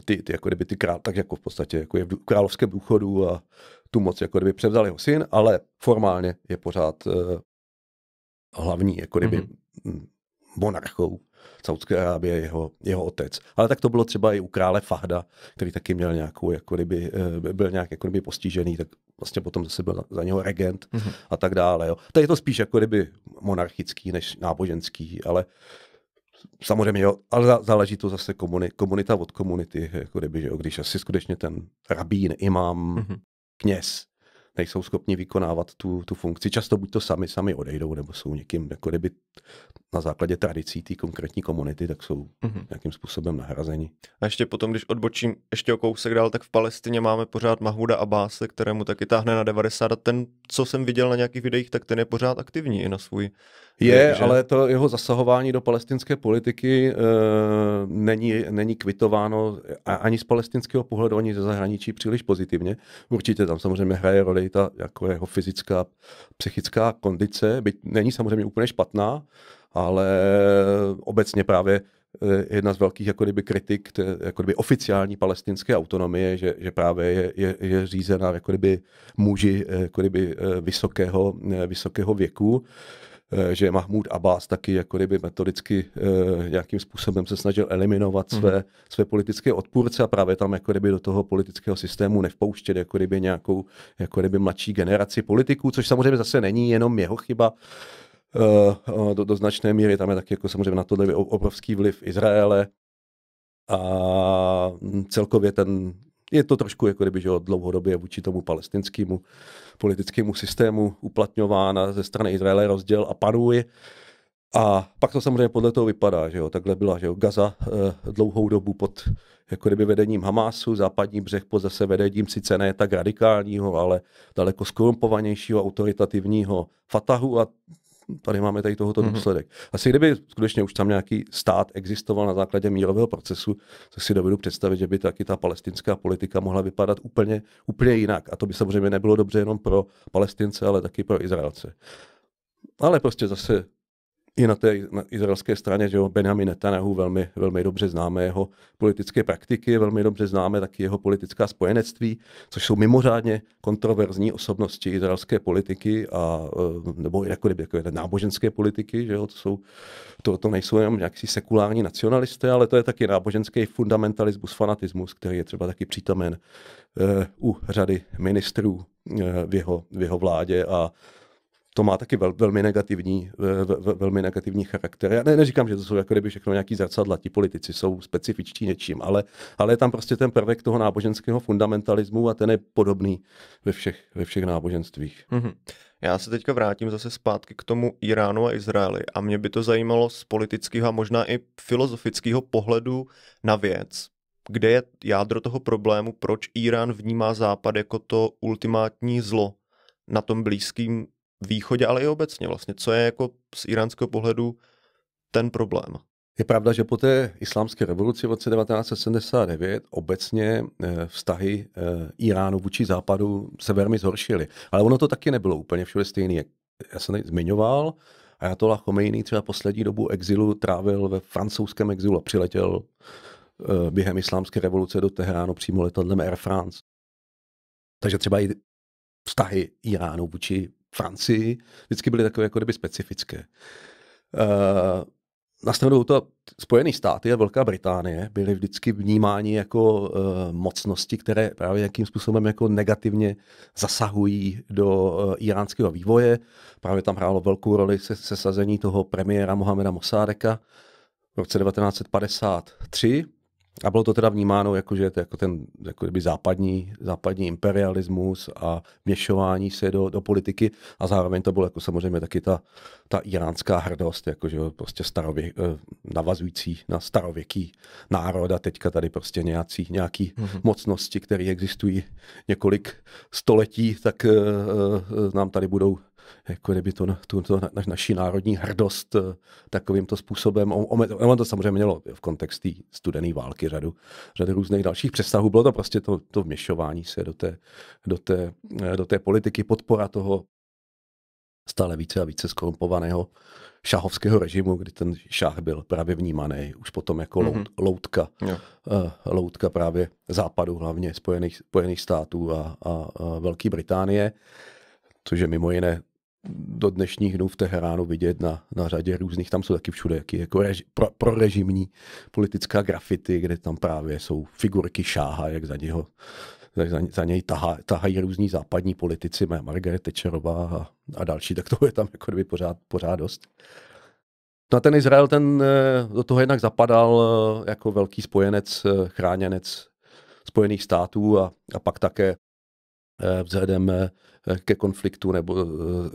Speaker 1: ty, ty, jako kdyby ty král, tak jako v podstatě jako je v královském důchodu a tu moc jako kdyby převzal jeho syn, ale formálně je pořád hlavní, jako kdyby mm-hmm. monarchou Saudské Arábie, jeho, jeho otec. Ale tak to bylo třeba i u krále Fahda, který taky měl nějakou, jako kdyby, eh, byl nějak jako kdyby postižený, tak vlastně potom zase byl za něho regent mm-hmm. a tak dále. Jo. Tady je to spíš jako kdyby monarchický než náboženský, ale samozřejmě, jo, ale záleží to zase komuni, komunita od komunity, jako kdyby, že jo, když asi skutečně ten rabín, imám, mm-hmm. kněz nejsou schopni vykonávat tu, tu funkci. Často buď to sami, sami odejdou, nebo jsou někým, jako kdyby na základě tradicí té konkrétní komunity, tak jsou mm-hmm. nějakým způsobem nahrazeni.
Speaker 2: A ještě potom, když odbočím ještě o kousek dál, tak v Palestině máme pořád Mahmuda Abáse, kterému taky táhne na 90 a ten, co jsem viděl na nějakých videích, tak ten je pořád aktivní i na svůj. Je, že... ale
Speaker 1: to jeho zasahování do palestinské politiky e, není, není kvitováno ani z palestinského pohledu, ani ze zahraničí příliš pozitivně. Určitě tam samozřejmě hraje roli ta jako jeho fyzická, psychická kondice, byť není samozřejmě úplně špatná, ale obecně právě eh, jedna z velkých jako kdyby, kritik t, jako kdyby, oficiální palestinské autonomie, že, že právě je, je, je řízená jako kdyby, muži eh, jako kdyby, eh, vysokého, vysokého věku že Mahmud Abbas taky jako kdyby metodicky eh, nějakým způsobem se snažil eliminovat mhm. své, mm. své politické odpůrce a právě tam jako kdyby do toho politického systému nevpouštět jako kdyby nějakou jako kdyby mladší generaci politiků, což samozřejmě zase není jenom jeho chyba, Eh, do, do značné míry. Tam je taky jako samozřejmě na tohle obrovský vliv Izraele a mm, celkově ten je to trošku jako kdyby, že jo, dlouhodobě vůči tomu palestinskému politickému systému uplatňována ze strany Izraele rozděl a panuje A pak to samozřejmě podle toho vypadá, že jo, takhle byla, že jo, Gaza e, dlouhou dobu pod jako kdyby vedením Hamásu, západní břeh pod zase vedením sice ne tak radikálního, ale daleko skorumpovanějšího, autoritativního Fatahu a tady máme tady tohoto mm-hmm. důsledek. Asi kdyby skutečně už tam nějaký stát existoval na základě mírového procesu, tak si dovedu představit, že by taky ta palestinská politika mohla vypadat úplně, úplně jinak. A to by samozřejmě nebylo dobře jenom pro palestince, ale taky pro Izraelce. Ale prostě zase i na té na izraelské straně, že jo, Benjamin Netanyahu velmi, velmi dobře známe jeho politické praktiky, velmi dobře známe taky jeho politická spojenectví, což jsou mimořádně kontroverzní osobnosti izraelské politiky a eh, nebo jako, jako náboženské politiky, že jo, to, jsou, to, to nejsou jenom nějaký sekulární nacionalisté, ale to je taky náboženský fundamentalismus, fanatismus, který je třeba taky přítomen uh, u řady ministrů uh, v, jeho, v jeho vládě a to má taky vel, velmi, negativní, vel, velmi negativní charakter. Já ne, neříkám, že to jsou jako kdyby všechno nějaký zrcadla, ti politici jsou specifičtí něčím, ale, ale je tam prostě ten prvek toho náboženského fundamentalismu a ten je podobný ve všech, ve všech
Speaker 2: náboženstvích. Mm-hmm. Já se teďka vrátím zase zpátky k tomu Iránu a Izraeli a mě by to zajímalo z politického a možná i filozofického pohledu na věc, kde je jádro toho problému, proč Irán vnímá Západ jako to ultimátní zlo na tom blízkém východě, ale i obecně vlastně. Co je jako z iránského pohledu ten problém? Je pravda, že po té islámské revoluci v roce
Speaker 1: 1979 obecně eh, vztahy eh, Iránu vůči západu se velmi zhoršily. Ale ono to taky nebylo úplně všude stejné. Já jsem zmiňoval, a já to Khomeini třeba poslední dobu exilu trávil ve francouzském exilu a přiletěl eh, během islámské revoluce do Teheránu přímo letadlem Air France. Takže třeba i vztahy Iránu vůči Francii, vždycky byly takové jako kdyby specifické. Uh, nastavenou to Spojené státy a Velká Británie byly vždycky vnímáni jako uh, mocnosti, které právě nějakým způsobem jako negativně zasahují do uh, iránského vývoje. Právě tam hrálo velkou roli se, sesazení toho premiéra Mohameda Mosádeka v roce 1953, a bylo to teda vnímáno jako, že to jako ten jako kdyby západní, západní imperialismus a měšování se do, do, politiky a zároveň to bylo jako samozřejmě taky ta, ta iránská hrdost, jako že prostě starově, eh, navazující na starověký národ a teďka tady prostě nějací, nějaký mm-hmm. mocnosti, které existují několik století, tak uh, uh, nám tady budou jako kdyby to, tu, tu na, naši národní hrdost eh, takovýmto způsobem, ono to samozřejmě mělo v kontextu studené války řadu, řadu různých dalších přesahů, bylo to prostě to, to vměšování se do té, do, té, eh, do té politiky, podpora toho stále více a více skorumpovaného šahovského režimu, kdy ten šach byl právě vnímaný už potom jako mm-hmm. loutka, yeah. loutka právě západu, hlavně Spojených, Spojených států a, a, a Velké Británie, což je mimo jiné do dnešních dnů v Teheránu vidět na, na řadě různých, tam jsou taky všude jaký jako reži, pro, prorežimní politická grafity, kde tam právě jsou figurky šáha, jak za něho za, za, za něj tahá, tahají různí západní politici, má Margaret Thatcherová a, a další, tak toho je tam jako kdyby pořád, pořád dost. No a ten Izrael, ten eh, do toho jednak zapadal eh, jako velký spojenec, eh, chráněnec Spojených států a, a pak také Eh, vzhledem eh, ke konfliktu nebo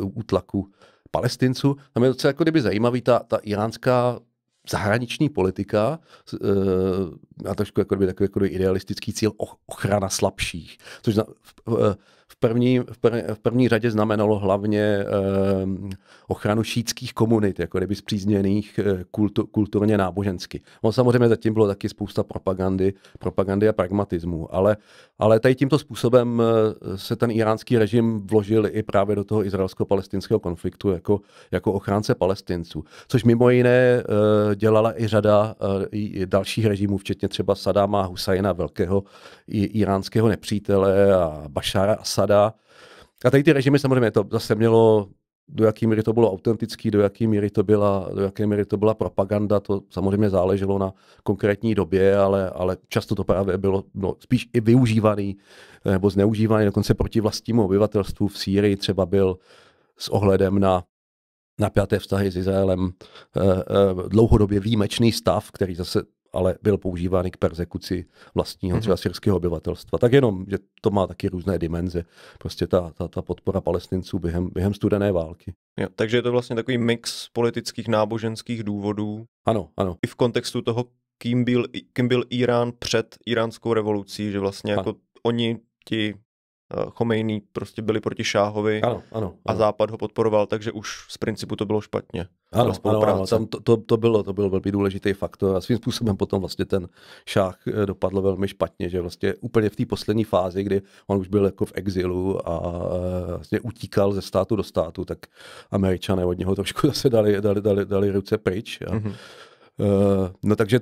Speaker 1: útlaku eh, palestinců. Tam je docela jako kdyby zajímavý ta, ta iránská zahraniční politika a trošku jako by takový jako idealistický cíl ochrana slabších, což na, v první, v, prv, v první řadě znamenalo hlavně eh, ochranu šítských komunit, jako kdyby zpřízněných eh, kultu, kulturně nábožensky. On samozřejmě zatím bylo taky spousta propagandy, propagandy a pragmatismu, ale, ale tady tímto způsobem eh, se ten iránský režim vložil i právě do toho izraelsko-palestinského konfliktu jako, jako ochránce palestinců, což mimo jiné eh, dělala i řada eh, dalších režimů, včetně třeba Sadáma Husajna, velkého i, iránského nepřítele a Bašára sada. A tady ty režimy samozřejmě to zase mělo do jaké míry to bylo autentický, do jaké míry to byla, do jaké míry to byla propaganda, to samozřejmě záleželo na konkrétní době, ale, ale často to právě bylo no, spíš i využívaný eh, nebo zneužívaný dokonce proti vlastnímu obyvatelstvu v Sýrii třeba byl s ohledem na napjaté vztahy s Izraelem, eh, eh, dlouhodobě výjimečný stav, který zase ale byl používán i k persekuci vlastního mhm. třeba syrského obyvatelstva. Tak jenom, že to má taky různé dimenze, prostě ta, ta, ta podpora palestinců během, během studené války.
Speaker 2: Jo, takže je to vlastně takový mix politických náboženských důvodů. Ano, ano. I v kontextu toho, kým byl, kým byl Irán před iránskou revolucí, že vlastně ano. jako oni ti Eh, Chomejný prostě byli proti Šáhovi ano, ano, ano. a Západ ho podporoval, takže už z principu to bylo špatně. Ano, ano, ano tam to,
Speaker 1: to, to, bylo, to byl velmi důležitý faktor a svým způsobem potom vlastně ten Šáh eh, dopadl velmi špatně, že vlastně úplně v té poslední fázi, kdy on už byl jako v exilu a eh, vlastně utíkal ze státu do státu, tak američané od něho trošku zase dali, dali, dali, dali ruce pryč a mm-hmm. Eh, no takže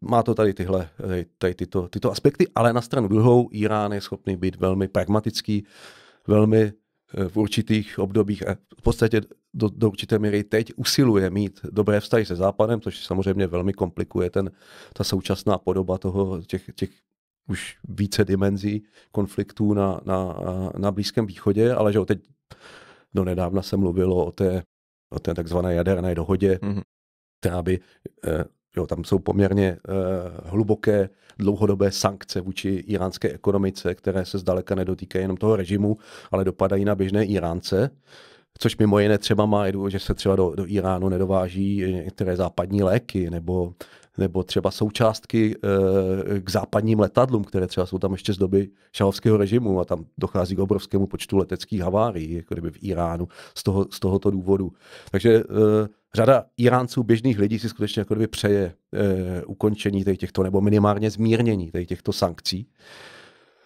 Speaker 1: má to tady tyhle eh, tady tyto, tyto aspekty, ale na stranu druhou Irán je schopný být velmi pragmatický, velmi eh, v určitých obdobích a v podstatě do, do určité míry teď usiluje mít dobré vztahy se Západem, což samozřejmě velmi komplikuje ten, ta současná podoba toho, těch, těch už více dimenzí konfliktů na, na, na Blízkém východě, ale že teď do nedávna se mluvilo o té, o té takzvané jaderné dohodě, mm-hmm která by, eh, jo, tam jsou poměrně eh, hluboké dlouhodobé sankce vůči iránské ekonomice, které se zdaleka nedotýkají jenom toho režimu, ale dopadají na běžné Iránce. Což mimo jiné třeba má, že se třeba do, do Iránu nedováží některé západní léky nebo, nebo třeba součástky eh, k západním letadlům, které třeba jsou tam ještě z doby šahovského režimu a tam dochází k obrovskému počtu leteckých havárií, jako kdyby v Iránu z, toho, z tohoto důvodu. Takže řada Iránců, běžných lidí si skutečně jako kdyby přeje e, ukončení těchto nebo minimálně zmírnění těchto sankcí,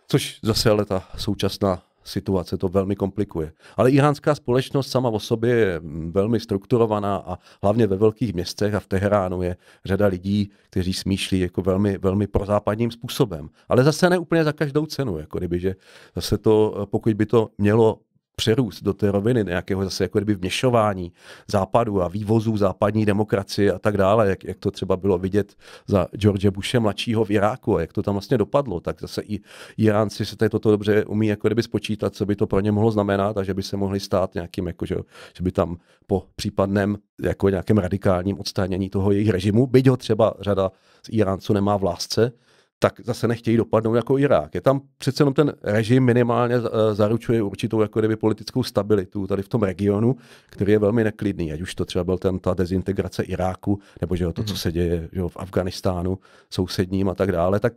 Speaker 1: což zase ale ta současná situace to velmi komplikuje. Ale iránská společnost sama o sobě je velmi strukturovaná a hlavně ve velkých městech a v Teheránu je řada lidí, kteří smýšlí jako velmi, velmi prozápadním způsobem. Ale zase ne úplně za každou cenu, jako kdyby, že zase to, pokud by to mělo přerůst do té roviny nějakého zase jako kdyby vměšování západu a vývozů západní demokracie a tak dále, jak, jak to třeba bylo vidět za George Bushe mladšího v Iráku a jak to tam vlastně dopadlo, tak zase i Iránci se tady toto dobře umí jako kdyby spočítat, co by to pro ně mohlo znamenat a že by se mohli stát nějakým, jako že, že by tam po případném jako nějakém radikálním odstranění toho jejich režimu, byť ho třeba řada z Iránců nemá v lásce, tak zase nechtějí dopadnout jako Irák. Je tam přece jenom ten režim minimálně eh, zaručuje určitou jako kdyby politickou stabilitu tady v tom regionu, který je velmi neklidný, ať už to třeba byl ten, ta dezintegrace Iráku, nebo že jo, to, co mhm. se děje že jo, v Afganistánu sousedním a tak dále, tak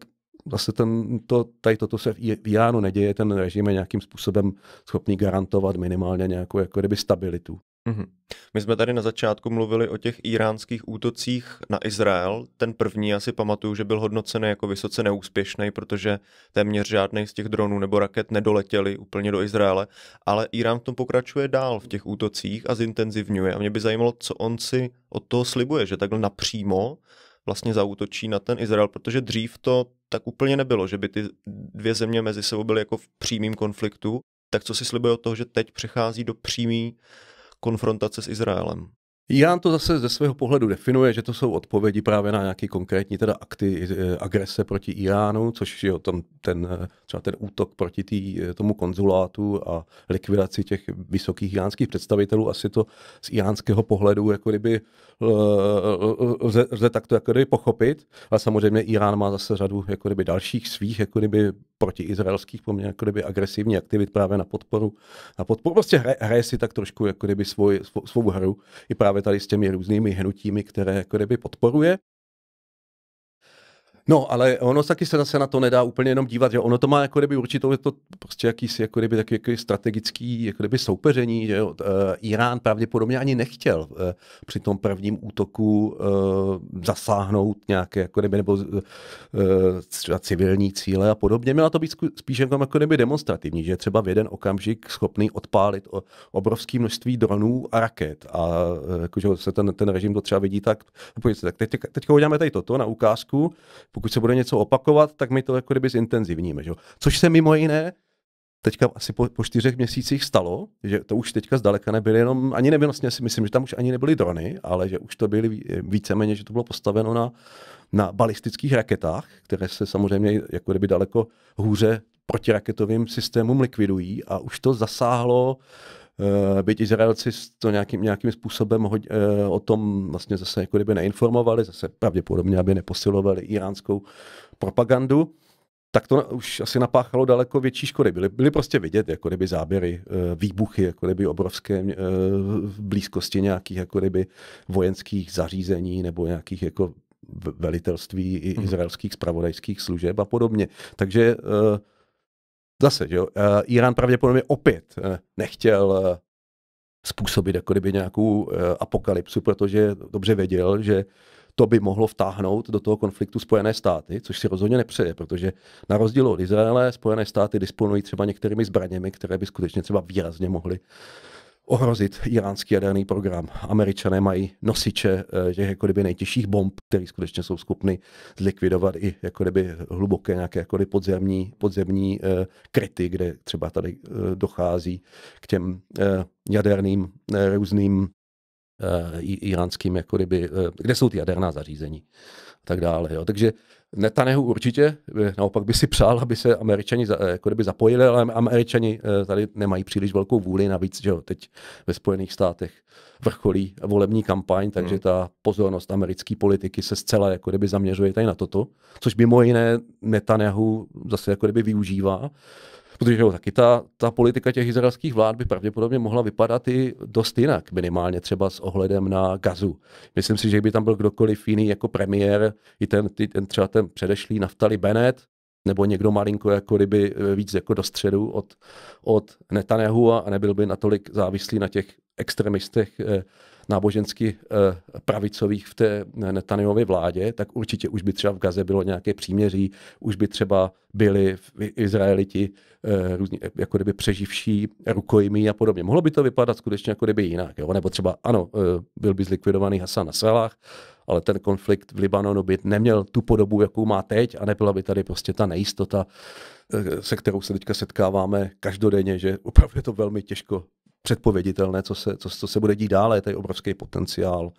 Speaker 1: zase ten, to, tady toto se v Iránu neděje, ten režim je nějakým způsobem schopný garantovat minimálně nějakou jako kdyby stabilitu.
Speaker 2: Mhm. My jsme tady na začátku mluvili o těch iránských útocích na Izrael. Ten první, já si pamatuju, že byl hodnocený jako vysoce neúspěšný, protože téměř žádný z těch dronů nebo raket nedoletěli úplně do Izraele. Ale Irán v tom pokračuje dál v těch útocích a zintenzivňuje. A mě by zajímalo, co on si od toho slibuje, že takhle napřímo vlastně zautočí na ten Izrael, protože dřív to tak úplně nebylo, že by ty dvě země mezi sebou byly jako v přímém konfliktu. Tak co si slibuje od toho, že teď přechází do přímý konfrontace s Izraelem? Irán to zase
Speaker 1: ze svého pohledu definuje, že to jsou odpovědi právě na nějaké konkrétní teda akty eh, agrese proti Iránu, což je tom, ten, eh, třeba ten útok proti tý, eh, tomu konzulátu a likvidaci těch vysokých iránských představitelů. Asi to z iránského pohledu jako kdyby Eh, lze, lze takto jako kdyby pochopit, ale samozřejmě Irán má zase řadu jako kdyby dalších svých jako kdyby protiizraelských poměrně jako kdyby agresivní aktivit právě na podporu. Na podporu. Prostě hraje, hraje si tak trošku jako kdyby svou, svou, svou hru i právě tady s těmi různými hnutími, které jako kdyby podporuje. No, ale ono taky se zase na to nedá úplně jenom dívat, že ono to má jako kdyby určitou, je to prostě jakýsi jako kdyby taky jako strategický jako kdyby soupeření, že jo. E, Irán pravděpodobně ani nechtěl e, při tom prvním útoku e, zasáhnout nějaké jako kdyby, nebo e, civilní cíle a podobně. Měla to být spíš jako kdyby demonstrativní, že třeba v jeden okamžik schopný odpálit o, obrovské množství dronů a raket a jakože se ten, ten režim to třeba vidí tak, no, tak teď, teďka uděláme tady toto na ukázku, pokud se bude něco opakovat, tak my to jako kdyby zintenzivníme. Že? Což se mimo jiné teďka asi po, po čtyřech měsících stalo, že to už teďka zdaleka nebyly jenom, ani nevím, vlastně si myslím, že tam už ani nebyly drony, ale že už to byly víceméně, že to bylo postaveno na, na balistických raketách, které se samozřejmě jako kdyby daleko hůře protiraketovým systémům likvidují a už to zasáhlo uh, Eh, byť Izraelci to nějakým, nějakým způsobem ho, eh, o tom vlastně zase jako kdyby neinformovali, zase pravděpodobně, aby neposilovali iránskou propagandu, tak to už asi napáchalo daleko větší škody. Byly, byly prostě vidět, jako kdyby záběry, eh, výbuchy, jako kdyby obrovské v blízkosti nějakých jako kdyby vojenských zařízení nebo nějakých jako velitelství i mhm. izraelských spravodajských služeb a podobně. Takže zase, že jo, eh, Irán pravděpodobně opět eh, nechtěl eh, způsobit jako kdyby nějakou apokalypsu, protože dobře věděl, že to by mohlo vtáhnout do toho konfliktu Spojené státy, což si rozhodně nepřeje, protože na rozdíl od Izraele Spojené státy disponují třeba některými zbraněmi, které by skutečně třeba výrazně mohly ohrozit iránský jaderný program. Američané mají nosiče eh, těch jako kdyby nejtěžších bomb, které skutečně jsou schopny zlikvidovat i jako kdyby hluboké nějaké jako kdyby podzemní, podzemní eh, kryty, kde třeba tady eh, dochází k těm jaderným různým Eh, iránským, jako kdyby, eh, kde jsou ty jaderná zařízení a tak dále. Jo. Takže Netanyahu určitě, eh, naopak by si přál, aby se američani jako kdyby zapojili, ale američani tady nemají příliš velkou vůli, navíc, že jo, teď ve Spojených státech vrcholí volební kampaň, takže hmm. ta pozornost americké politiky se zcela jako kdyby zaměřuje tady na toto, což mimo jiné Netanyahu zase jako kdyby využívá Protože jo, taky ta, ta politika těch izraelských vlád by pravděpodobně mohla vypadat i dost jinak, minimálně třeba s ohledem na gazu. Myslím si, že by tam byl kdokoliv jiný jako premiér, i ten, ten třeba ten předešlý Naftali Bennett, nebo někdo malinko jako kdyby eh, víc jako do středu od, od Netanyahu a nebyl by natolik závislý na těch extremistech eh, nábožensky eh, pravicových v té Netanyahově vládě, tak určitě už by třeba v Gaze bylo nějaké příměří, už by třeba byli Izraeliti eh, různě, eh, jako kdyby přeživší rukojmí a podobně. Mohlo by to vypadat skutečně jako kdyby jinak. Jo? Nebo třeba ano, byl by zlikvidovaný Hasan Nasrallah, ale ten konflikt v Libanonu by neměl tu podobu, jakou má teď a nebyla by tady prostě ta nejistota, se kterou se teďka setkáváme každodenně, že opravdu je to velmi těžko předpověditelné, co se, co, co se bude dít dále. Je tady obrovský potenciál,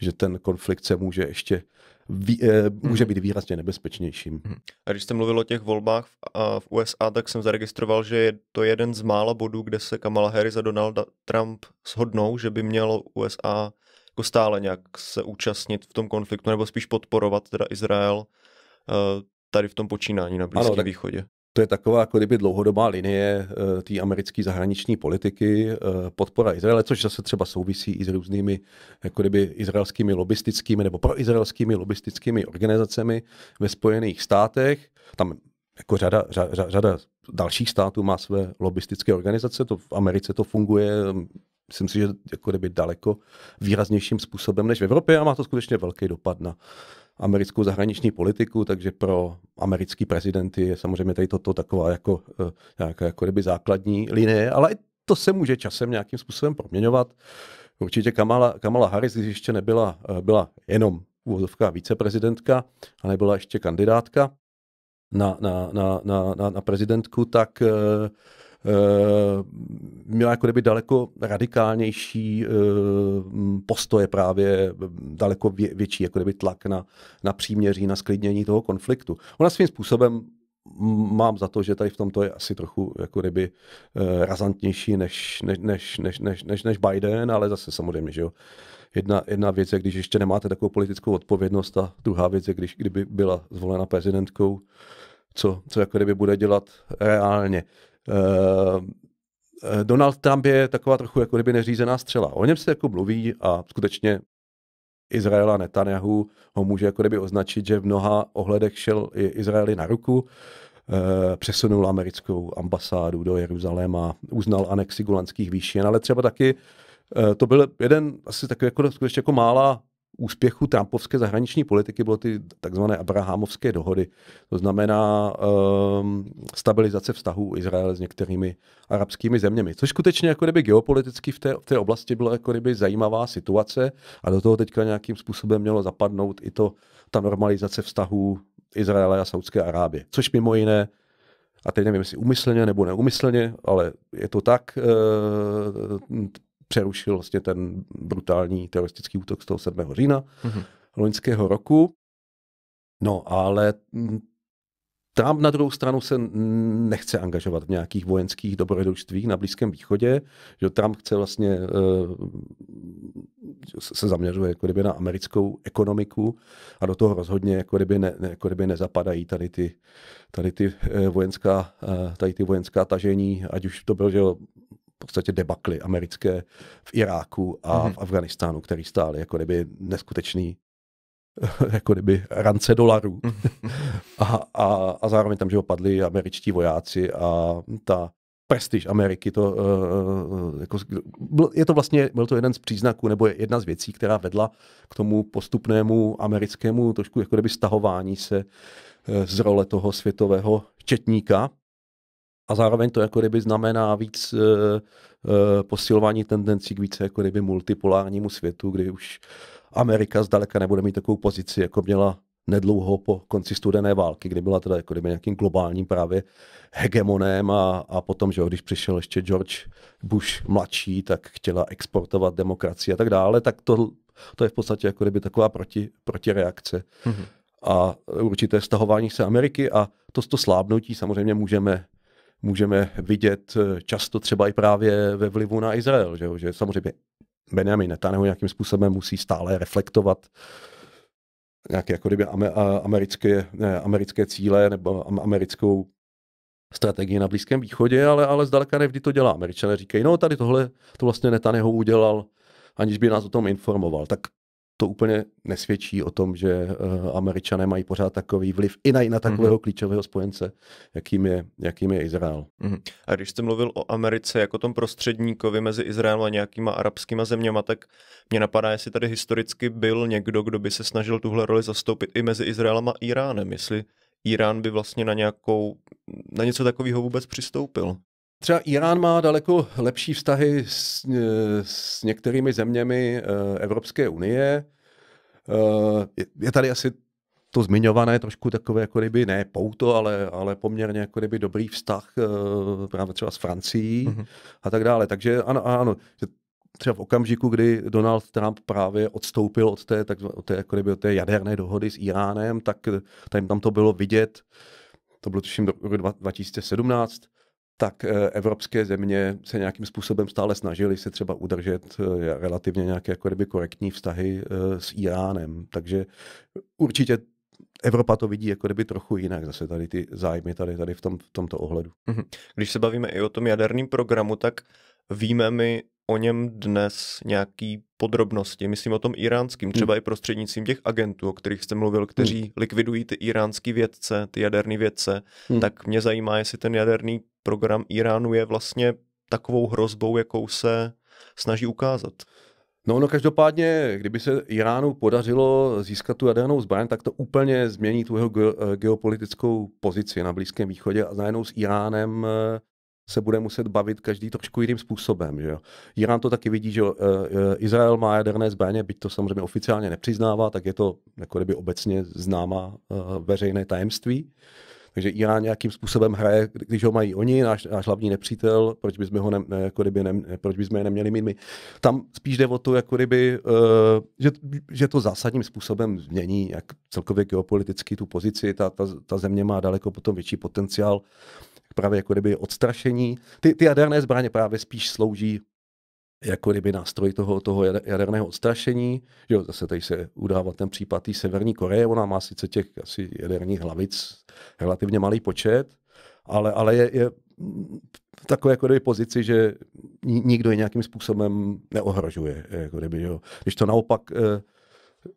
Speaker 1: že ten konflikt se může ještě vý, eh, může mhm. být výrazně nebezpečnějším. Mhm.
Speaker 2: A když jste mluvil o těch volbách v, v USA, tak jsem zaregistroval, že je to jeden z mála bodů, kde se Kamala Harris a Donald Trump shodnou, že by mělo USA jako stále nějak se účastnit v tom konfliktu, nebo spíš podporovat teda Izrael eh, tady v tom počínání na Blízkém východě.
Speaker 1: To je taková jako kdyby dlouhodobá linie uh, té americké zahraniční politiky, uh, podpora Izraele, což zase třeba souvisí i s různými jako kdyby izraelskými lobistickými nebo proizraelskými lobistickými organizacemi ve Spojených státech. Tam jako řada, řada, řada dalších států má své lobistické organizace, to v Americe to funguje, myslím si, že jako kdyby daleko výraznějším způsobem než v Evropě a má to skutečně velký dopad na americkou zahraniční politiku, takže pro americký prezidenty je samozřejmě tady toto taková jako, eh, nějaká jako kdyby základní linie, ale i to se může časem nějakým způsobem proměňovat. Určitě Kamala, Kamala Harris, když ještě nebyla eh, byla jenom úvozovka viceprezidentka, ale byla ještě kandidátka na, na, na, na, na, na prezidentku, tak eh, Eh, měla jako kdyby daleko radikálnější eh, postoje právě, daleko větší jako kdyby tlak na, na příměří, na sklidnění toho konfliktu. Ona svým způsobem mám za to, že tady v tomto je asi trochu jako kdyby eh, razantnější než, než, než, než, než, než, než Biden, ale zase samozřejmě, že jo. Jedna, jedna věc je, když ještě nemáte takovou politickou odpovědnost a druhá věc je, když kdyby byla zvolena prezidentkou, co, co jako kdyby bude dělat reálně. Eh, eh, Donald Trump je taková trochu jako kdyby neřízená střela. O něm se jako mluví a skutečně Izraela Netanyahu ho může jako kdyby označit, že v mnoha ohledech šel i Izraeli na ruku, eh, přesunul americkou ambasádu do Jeruzaléma, uznal anexi Gulanských výšin, ale třeba taky to byl jeden asi takový jako, skutečně jako mála úspěchu Trumpovské zahraniční politiky bylo ty takzvané abrahamovské dohody. To znamená um, stabilizace vztahů Izraele s některými arabskými zeměmi. Což skutečně jako kdyby geopoliticky v té, v té oblasti byla jako kdyby zajímavá situace a do toho teďka nějakým způsobem mělo zapadnout i to, ta normalizace vztahů Izraele a Saudské Arábie. Což mimo jiné a teď nevím, jestli umyslně nebo neumyslně, ale je to tak, ehm, přerušil vlastně ten brutální teroristický útok z toho 7. října mm-hmm. loňského roku. No, ale mm, tam na druhou stranu se nechce angažovat v nějakých vojenských dobrodružstvích na Blízkém východě, že tam chce vlastně e, se zaměřuje jako kdyby na americkou ekonomiku a do toho rozhodně jako kdyby, ne, jako kdyby nezapadají tady ty, tady ty e, vojenská, e, tady ty vojenská tažení, ať už to byl že podstatě debakly americké v Iráku a mm-hmm. v Afganistánu, který stály jako kdyby neskutečný jako kdyby rance dolarů. Mhm. a, a, a zároveň tam, že opadli američtí vojáci a ta prestiž Ameriky, to, uh, jako, byl, je to vlastně, byl to jeden z příznaků, nebo jedna z věcí, která vedla k tomu postupnému americkému trošku jako kdyby stahování se uh, z role toho světového četníka a zároveň to jako kdyby znamená víc eh, eh, posilování tendencí k více jako kdyby multipolárnímu světu, kdy už Amerika zdaleka nebude mít takovou pozici, jako měla nedlouho po konci studené války, kdy byla teda jako kdyby nějakým globálním právě hegemonem a, a potom, že když přišel ještě George Bush mladší, tak chtěla exportovat demokracii a tak dále, tak to, to je v podstatě jako kdyby taková proti, protireakce. Mm-hmm. A určité stahování se Ameriky a to, to slábnutí samozřejmě můžeme můžeme vidět eh, často třeba i právě ve vlivu na Izrael, že, jo? že samozřejmě Benjamin Netanyahu nějakým způsobem musí stále reflektovat nějaké jako kdyby americké, ne, americké cíle nebo americkou strategii na Blízkém východě, ale, ale zdaleka nevždy to dělá. Američané říkají, no tady tohle to vlastně Netanyahu udělal, aniž by nás o tom informoval. Tak to úplně nesvědčí o tom, že uh, američané mají pořád takový vliv i na, i na takového mm-hmm. klíčového spojence, jakým je, jakým je Izrael. Mm-hmm.
Speaker 2: A když jste mluvil o Americe jako tom prostředníkovi mezi Izraelem a nějakýma arabskýma zeměma, tak mě napadá, jestli tady historicky byl někdo, kdo by se snažil tuhle roli zastoupit i mezi Izraelem a Iránem, jestli Irán by vlastně na nějakou, na něco takového vůbec přistoupil. Třeba Irán má daleko
Speaker 1: lepší vztahy s, e, s některými zeměmi e, Evropské unie. E, je tady asi to zmiňované trošku takové, jako kdyby ne pouto, ale, ale poměrně jako kdyby dobrý vztah právě třeba s Francií mm-hmm. a tak dále. Takže ano, ano, že třeba v okamžiku, kdy Donald Trump právě odstoupil od té, tak, od té, jako kdyby, od té jaderné dohody s Iránem, tak tam, tam to bylo vidět, to bylo tuším do roku 2017, tak eh, evropské země se nějakým způsobem stále snažily se třeba udržet eh, relativně nějaké jako kdyby korektní vztahy eh, s Iránem. Takže určitě Evropa to vidí jako kdyby trochu jinak zase tady
Speaker 2: ty zájmy tady, tady v, tom, v tomto ohledu. Mhm. Když se bavíme i o tom jaderném programu, tak víme my, o něm dnes nějaký podrobnosti, myslím o tom iránským, hmm. třeba hmm. i prostřednictvím těch agentů, o kterých jste mluvil, hmm. kteří hmm. likvidují ty iránský vědce, ty jaderný vědce, hmm. tak mě zajímá, jestli ten jaderný program Iránu je vlastně takovou hrozbou, jakou se snaží ukázat. No, no každopádně, kdyby se Iránu
Speaker 1: podařilo získat tu jadernou zbraň, tak to úplně změní tu jeho geopolitickou pozici na Blízkém východě a najednou s Iránem eh, se bude muset bavit každý trošku jiným způsobem. Že jo? Irán to taky vidí, že eh, eh, Izrael má jaderné zbraně, byť to samozřejmě oficiálně nepřiznává, tak je to jako kdyby obecně známá eh, veřejné tajemství. Takže Irán nějakým způsobem hraje, když ho mají oni, náš, náš hlavní nepřítel, proč bychom, ho ne, jako kdyby ne, proč bychom je neměli mít my. Tam spíš jde o to, jako kdyby, uh, že, že to zásadním způsobem změní jak celkově geopoliticky tu pozici. Ta, ta, ta země má daleko potom větší potenciál právě jako kdyby odstrašení. Ty, ty jaderné zbraně právě spíš slouží jako kdyby nástroj toho, toho jaderného odstrašení. Jo, zase tady se udává ten případ té Severní Koreje, ona má sice těch asi jaderních hlavic relativně malý počet, ale, ale je, je v takové jako kdyby pozici, že nikdo je nějakým způsobem neohrožuje. Jako kdyby, jo. Když to naopak eh,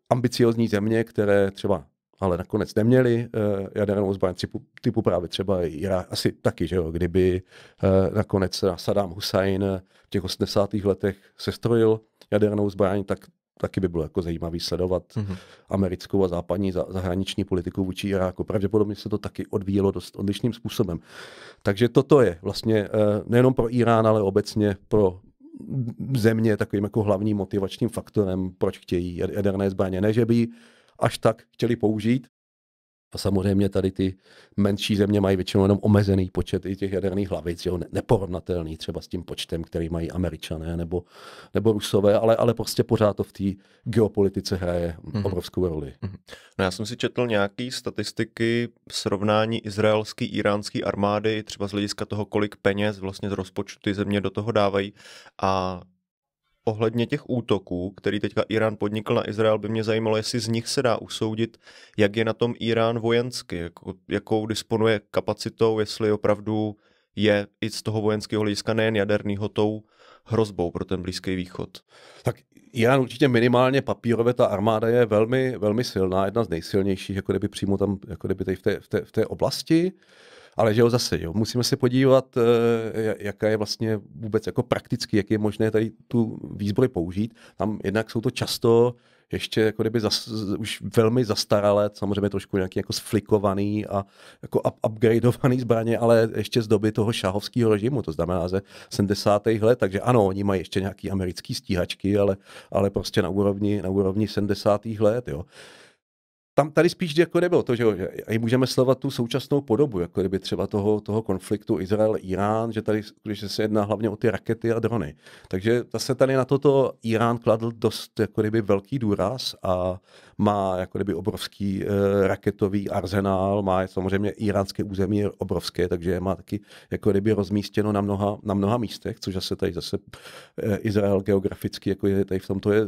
Speaker 1: ambiciozní země, které třeba ale nakonec neměli uh, jadernou zbraň typu, typu právě třeba Irák, asi taky, že jo, kdyby uh, nakonec Saddam Hussein eh, v těch 80. letech sestrojil jadernou zbraň, tak taky by bylo jako zajímavý sledovat mm-hmm. americkou a západní za, zahraniční politiku vůči Iráku. Pravděpodobně se to taky odvíjelo dost odlišným způsobem. Takže toto je vlastně uh, nejenom pro Irán, ale obecně pro země takovým jako hlavním motivačním faktorem, proč chtějí jaderné zbraně. Ne, že by až tak chtěli použít. A samozřejmě tady ty menší země mají většinou jenom omezený počet i těch jaderných hlavic, jo, neporovnatelný třeba s tím počtem, který mají američané nebo, nebo rusové, ale, ale prostě pořád to v té geopolitice hraje mm-hmm. obrovskou roli. Mm-hmm.
Speaker 2: No já jsem si četl nějaké statistiky srovnání izraelský, iránský armády, třeba z hlediska toho, kolik peněz vlastně z rozpočtu ty země do toho dávají a ohledně těch útoků, který teďka Irán podnikl na Izrael, by mě zajímalo, jestli z nich se dá usoudit, jak je na tom Irán vojensky, jako, jakou disponuje kapacitou, jestli opravdu je i z toho vojenského hlediska nejen jaderného tou hrozbou pro ten Blízký východ. Tak Irán určitě minimálně papírově ta
Speaker 1: armáda je velmi, velmi silná, jedna z nejsilnějších, jako kdyby přímo tam, jako kdyby tady v té, v té, v té oblasti. Uh, ale že jo, zase, jo, musíme se podívat, eh, jaká je vlastně vůbec jako prakticky, jak je možné tady tu výzbroj použít. Tam jednak jsou to často ještě jako kdyby zas, už velmi zastaralé, samozřejmě trošku nějaký jako sflikovaný a jako up, upgradeovaný zbraně, ale ještě z doby toho šahovského režimu, to znamená ze 70. let, takže ano, oni mají ještě nějaký americký stíhačky, ale, ale prostě na úrovni, na úrovni 70. let, jo. Uh, tam tady spíš jako nebylo to, že, že i můžeme sledovat tu současnou podobu, jako kdyby třeba toho, toho konfliktu Izrael-Irán, že tady když se jedná hlavně o ty rakety a drony. Takže zase tady na toto Irán kladl dost jako kdyby velký důraz a má jako kdyby obrovský e, raketový arzenál, má samozřejmě iránské území je obrovské, takže má taky jako kdyby rozmístěno na mnoha, na mnoha místech, což zase tady zase e, Izrael geograficky jako je tady v tomto je e,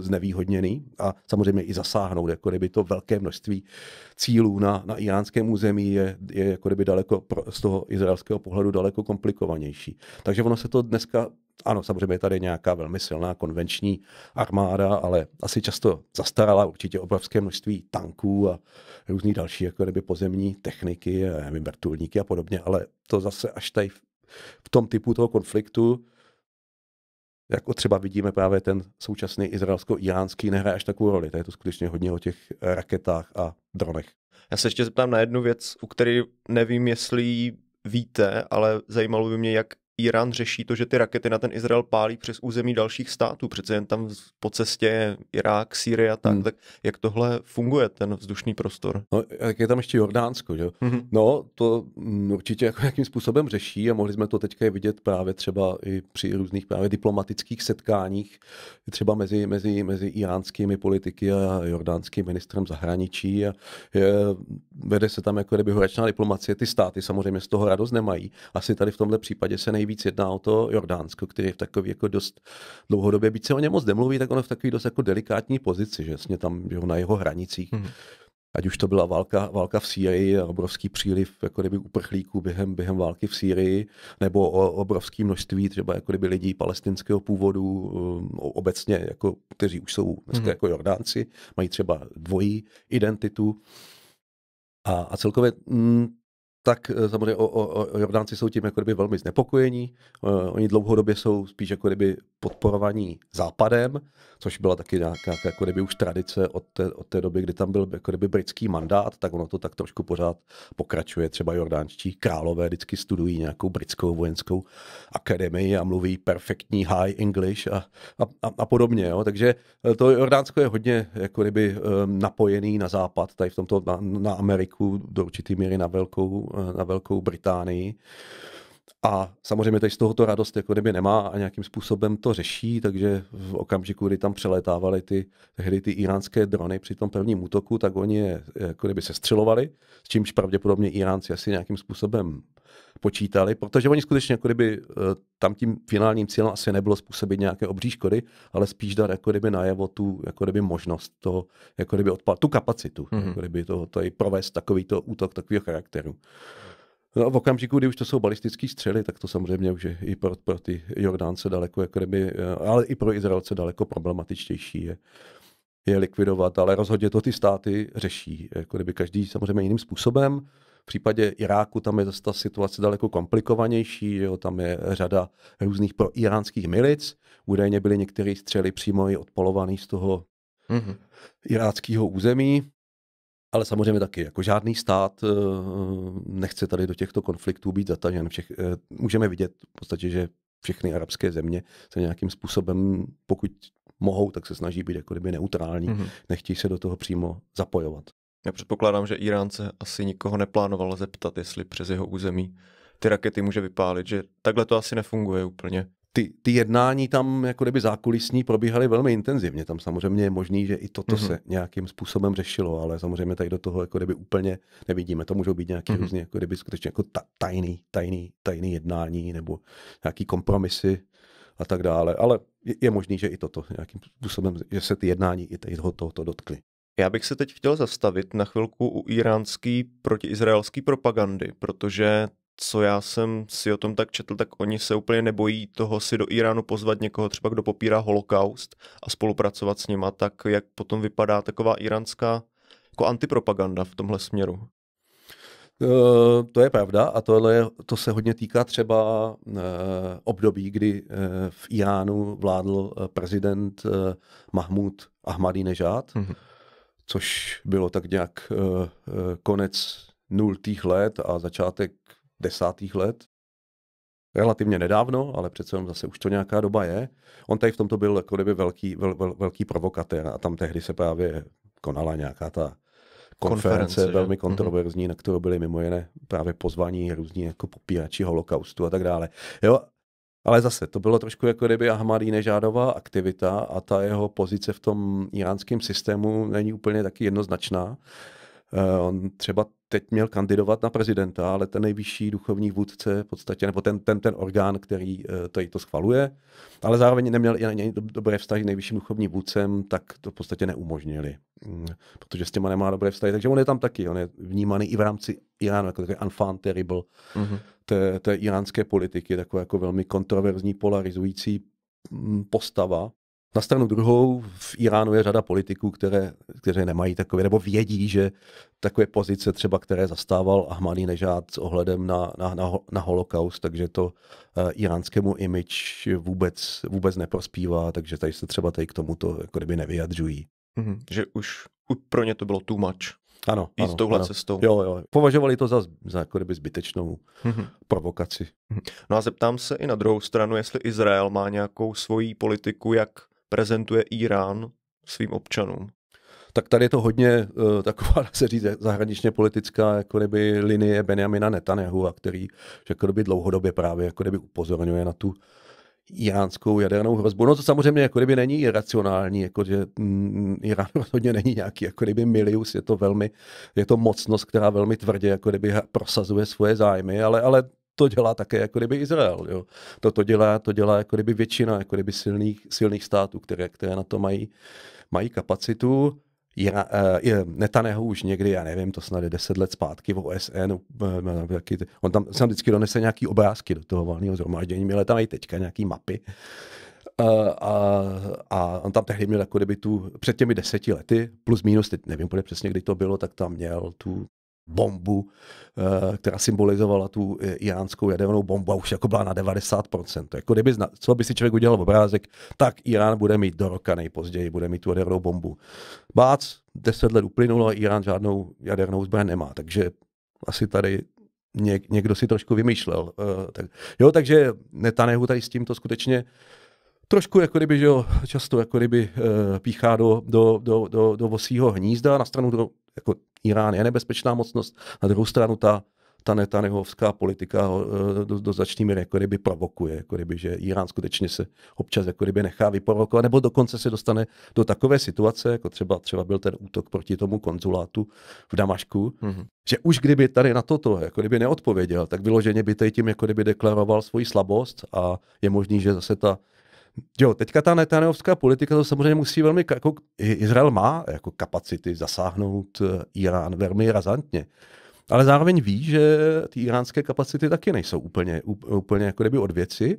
Speaker 1: znevýhodněný a samozřejmě i zasáhnout, jako kdyby to velké velké množství cílů na, na iránském území je, je jako kdyby daleko pro, z toho izraelského pohledu daleko komplikovanější. Takže ono se to dneska ano, samozřejmě je tady nějaká velmi silná konvenční armáda, ale asi často zastarala určitě obrovské množství tanků a různý další jako kdyby pozemní techniky, nevím, vrtulníky a podobně, ale to zase až tady v tom typu toho konfliktu jako třeba vidíme právě ten současný izraelsko-iránský, nehraje až takovou roli. To je to skutečně hodně o těch eh, raketách a dronech.
Speaker 2: Já se ještě zeptám na jednu věc, u které nevím, jestli víte, ale zajímalo by mě, jak Irán řeší to, že ty rakety na ten Izrael pálí přes území dalších států. Přece jen tam po cestě Irák, Sýrie a tak. Hmm. Tak jak tohle funguje, ten vzdušný prostor? No, jak je tam ještě Jordánsko, že? Hmm.
Speaker 1: No, to m, mm, určitě jako nějakým způsobem řeší a mohli jsme to teďka vidět právě třeba i při různých právě diplomatických setkáních, třeba mezi, mezi, mezi iránskými politiky a jordánským ministrem zahraničí. A je, vede se tam jako kdyby horečná diplomacie. Ty státy samozřejmě z toho radost nemají. Asi tady v tomhle případě se nej nejvíc jedná o to Jordánsko, který je v takový jako dost dlouhodobě, byť se o něm moc nemluví, tak ono je v takový dost jako delikátní pozici, že vlastně tam že na jeho hranicích. Hmm. Ať už to byla válka, válka v Sýrii, obrovský příliv jako kdyby uprchlíků během, během války v Sýrii, nebo o, obrovské množství třeba jako kdyby lidí palestinského původu, um, obecně, jako, kteří už jsou dneska hmm. jako Jordánci, mají třeba dvojí identitu. A, a celkově m, mm, tak eh, samozřejmě o, o, o Jordánci jsou tím jako kdyby velmi znepokojení. Eh, oni dlouhodobě jsou spíš jako kdyby podporovaní západem, což byla taky nějaká jako, jako kdyby už tradice od té, od té doby, kdy tam byl jako kdyby britský mandát, tak ono to tak trošku pořád pokračuje. Třeba jordánští králové vždycky studují nějakou britskou vojenskou akademii a mluví perfektní high English a, a, a, a podobně. Jo. Takže eh, to Jordánsko je hodně jako kdyby napojený na západ, tady v tomto na, na Ameriku do určitý míry na velkou Eh, na Velkou Británii. A samozřejmě teď z tohoto radost jako kdyby nemá a nějakým způsobem to řeší, takže v okamžiku, kdy tam přelétávaly ty, tehdy ty iránské drony při tom prvním útoku, tak oni je jako kdyby sestřelovali, s čímž pravděpodobně Iránci asi nějakým způsobem počítali, protože oni skutečně jako kdyby eh, tam tím finálním cílem asi nebylo způsobit nějaké obří škody, ale spíš dát jako kdyby najevo tu jako kdyby možnost toho, jako kdyby odpad, tu kapacitu, mm-hmm. jako kdyby to tady provést takovýto útok takového charakteru. No, v okamžiku, kdy už to jsou balistické střely, tak to samozřejmě už je i pro, pro ty Jordánce daleko, jako kdyby, eh, ale i pro Izraelce daleko problematičtější je, je likvidovat, ale rozhodně to ty státy řeší, jako kdyby každý samozřejmě jiným způsobem. V případě Iráku tam je ta situace daleko komplikovanější, jo, tam je řada různých proiránských milic. Údajně byly některé střely přímo i odpalované z toho mm-hmm. iráckého území. Ale samozřejmě taky, jako žádný stát eh, nechce tady do těchto konfliktů být zatažen. Všech, eh, můžeme vidět v podstatě, že všechny arabské země se nějakým způsobem, pokud mohou, tak se snaží být jako kdyby neutrální, mm-hmm. nechtějí se do toho přímo zapojovat.
Speaker 2: Já předpokládám, že Irán se asi nikoho neplánoval zeptat, jestli přes jeho území ty rakety může vypálit, že takhle to asi nefunguje úplně.
Speaker 1: Ty, ty jednání tam jako kdyby zákulisní probíhaly velmi intenzivně. Tam samozřejmě je možný, že i toto mm-hmm. se nějakým způsobem řešilo, ale samozřejmě tady do toho jako kdyby úplně nevidíme. To můžou být nějaké mm-hmm. různě jako kdyby skutečně jako ta, tajný, tajný, tajný jednání nebo nějaký kompromisy a tak dále. Ale je, je možný, že i toto nějakým způsobem, že se ty jednání i tady toho, tohoto
Speaker 2: dotkly. Já bych se teď chtěl zastavit na chvilku u iránský protiizraelský propagandy, protože co já jsem si o tom tak četl, tak oni se úplně nebojí toho si do Iránu pozvat někoho třeba, kdo popírá holokaust a spolupracovat s nima, tak jak potom vypadá taková iránská jako antipropaganda v tomhle směru? Eh,
Speaker 1: to je pravda a tohle, to se hodně týká třeba eh, období, kdy eh, v Iránu vládl prezident Mahmud Ahmadinejad. Mm-hmm což bylo tak nějak eh, eh, konec nultých let a začátek desátých let. Relativně nedávno, ale přece jenom zase už to nějaká doba je. On tady v tomto byl jako kdyby velký, vel, vel, velký provokatér a tam tehdy se právě konala nějaká ta konference, konference velmi mhm. kontroverzní, mm-hmm. na kterou byli mimo jiné právě pozvaní různí jako popírači holokaustu a tak dále. Jo, ale zase, to bylo trošku jako kdyby Ahmadí nežádová aktivita a ta jeho pozice v tom iránském systému není úplně taky jednoznačná. Eh, on třeba teď měl kandidovat na prezidenta, ale ten nejvyšší duchovní vůdce v podstatě, nebo ten, ten, ten orgán, který, eh, tady to schvaluje, ale zároveň neměl ani dobré vztahy s nejvyšším duchovním vůdcem, tak to v podstatě neumožnili, mm, protože s těma nemá dobré vztahy. Takže on je tam taky, on je vnímaný i v rámci Iránu jako takový enfant terrible mm-hmm. té, té iránské politiky, taková jako velmi kontroverzní, polarizující mm, postava, na stranu druhou, v Iránu je řada politiků, které, které nemají takové, nebo vědí, že takové pozice třeba, které zastával Ahmadi Nežád s ohledem na, na, na, na holokaust, takže to uh, iránskému image vůbec, vůbec neprospívá, takže tady se třeba tady k tomuto jako kdyby nevyjadřují. Mm-hmm.
Speaker 2: Že už, pro ně to bylo too much. Ano, I s touhle ano. cestou. Jo, jo. Považovali to za, za
Speaker 1: jako kdyby zbytečnou mm-hmm. provokaci. Mhm.
Speaker 2: No a zeptám se i na druhou stranu, jestli Izrael má nějakou svoji politiku, jak prezentuje Irán svým občanům. Tak tady je to hodně uh, taková, dá se říct, zahraničně politická jako neby, linie
Speaker 1: Benjamina Netanyahu, a který že jako neby, dlouhodobě právě jako neby, upozorňuje na tu iránskou jadernou hrozbu. No to samozřejmě jako neby, není iracionální, jako že mm, Irán rozhodně není nějaký jako neby, milius, je to velmi, je to mocnost, která velmi tvrdě jako neby, prosazuje svoje zájmy, ale, ale to dělá také jako kdyby Izrael. Jo. To, to, dělá, to dělá jako kdyby většina jako kdyby silných, silných států, které, které na to mají, mají kapacitu. Jira, eh, je, Netaneho už někdy, já nevím, to snad je deset let zpátky v OSN, eh, on tam se vždycky donese nějaký obrázky do toho volného zhromáždění, měl tam i teďka nějaký mapy. A, eh, a, a, on tam tehdy měl jako kdyby tu, před těmi deseti lety, plus minus, teď nevím, bude přesně, kdy to bylo, tak tam měl tu bombu, eh, která symbolizovala tu eh, iránskou jadernou bombu a už jako byla na 90%. Jako kdyby, co by si člověk udělal obrázek, tak Irán bude mít do roka nejpozději, bude mít tu jadernou bombu. Bác, 10 let uplynulo a Irán žádnou jadernou zbraň nemá, takže asi tady něk, někdo si trošku vymýšlel. Eh, jo, takže Netanehu tady s tím to skutečně trošku jako kdyby, že jo, často jako kdyby píchá do, do, do, do, do vosího hnízda, na stranu do, jako Irán je nebezpečná mocnost, na druhou stranu ta ta netanehovská politika ho eh, do, do začný míry jako kdyby provokuje, jako kdyby, že Irán skutečně se občas jako kdyby nechá vyprovokovat, nebo dokonce se dostane do takové situace, jako třeba, třeba byl ten útok proti tomu konzulátu v Damašku, mm-hmm. že už kdyby tady na toto jako kdyby neodpověděl, tak vyloženě by tady tím jako kdyby deklaroval svoji slabost a je možný, že zase ta jo, teďka ta Netanyahovská politika to samozřejmě musí velmi, jako Izrael má jako kapacity zasáhnout eh, Irán velmi razantně. Ale zároveň ví, že ty iránské kapacity taky nejsou úplně, úplně jako kdyby od věci.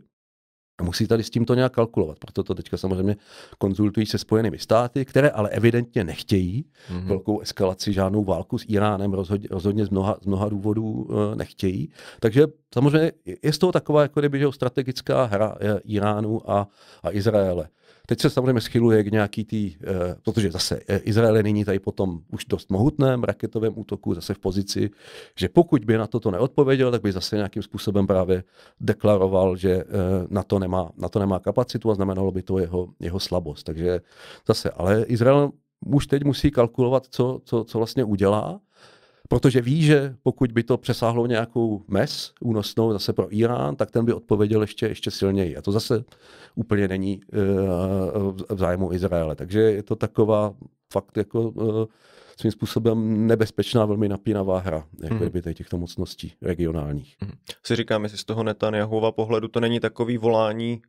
Speaker 1: A musí tady s tímto nějak kalkulovat. Proto to teďka samozřejmě konzultují se Spojenými státy, které ale evidentně nechtějí mm-hmm. velkou eskalaci, žádnou válku s Iránem rozhodně, rozhodně z, mnoha, z mnoha důvodů e, nechtějí. Takže samozřejmě je z toho taková jako kdyby, že strategická hra eh, Iránu a, a Izraele. Teď se samozřejmě schyluje k nějaký tý, uh, protože zase eh, Izrael je nyní tady potom už dost mohutném raketovém útoku, zase v pozici, že pokud by na to neodpověděl, tak by zase nějakým způsobem právě deklaroval, že uh, na, to nemá, na to nemá kapacitu a znamenalo by to jeho, jeho slabost. Takže zase, ale Izrael už teď musí kalkulovat, co, co, co vlastně udělá protože ví, že pokud by to přesáhlo nějakou mes únosnou zase pro Irán, tak ten by odpověděl ještě, ještě silněji. A to zase úplně není eh, v zájmu Izraele. Takže je to taková fakt jako eh, svým způsobem nebezpečná, velmi napínavá hra, jako hmm. kdyby těchto mocností regionálních. Hmm.
Speaker 2: Si říkám, jestli z toho Netanyahuva pohledu to není takový volání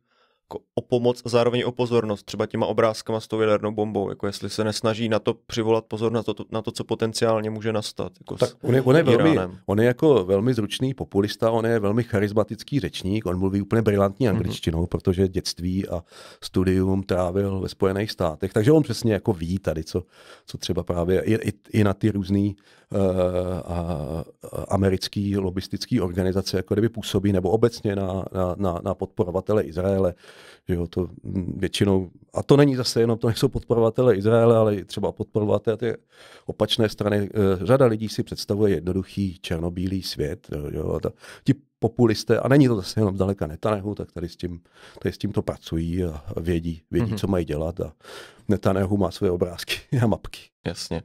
Speaker 2: jako o pomoc a zároveň o pozornost, třeba těma obrázkama s tou jadernou bombou, jako jestli se nesnaží na to přivolat pozornost na to, na to co potenciálně může nastat. Jako tak on je, on, je velmi,
Speaker 1: on je jako velmi zručný populista, on je velmi charismatický řečník, on mluví úplně brilantní mhm. angličtinou, mm-hmm. protože dětství a studium trávil ve Spojených státech, takže on přesně jako ví tady, co, co třeba právě i, i, i na ty různé Eh, a eh, americký lobistický organizace jako kdyby působí, nebo obecně na, na, na, na podporovatele Izraele. Že jo, to hm, většinou, a to není zase jenom, to nejsou podporovatele Izraele, ale třeba podporovatele ty opačné strany. Eh, řada lidí si představuje jednoduchý černobílý svět. Jo, ta, ti populisté, a není to zase jenom daleka Netanehu, tak tady s tím, tady s tím to pracují a vědí, vědí mm-hmm. co mají dělat a Netanehu má své obrázky a mapky.
Speaker 2: Jasně.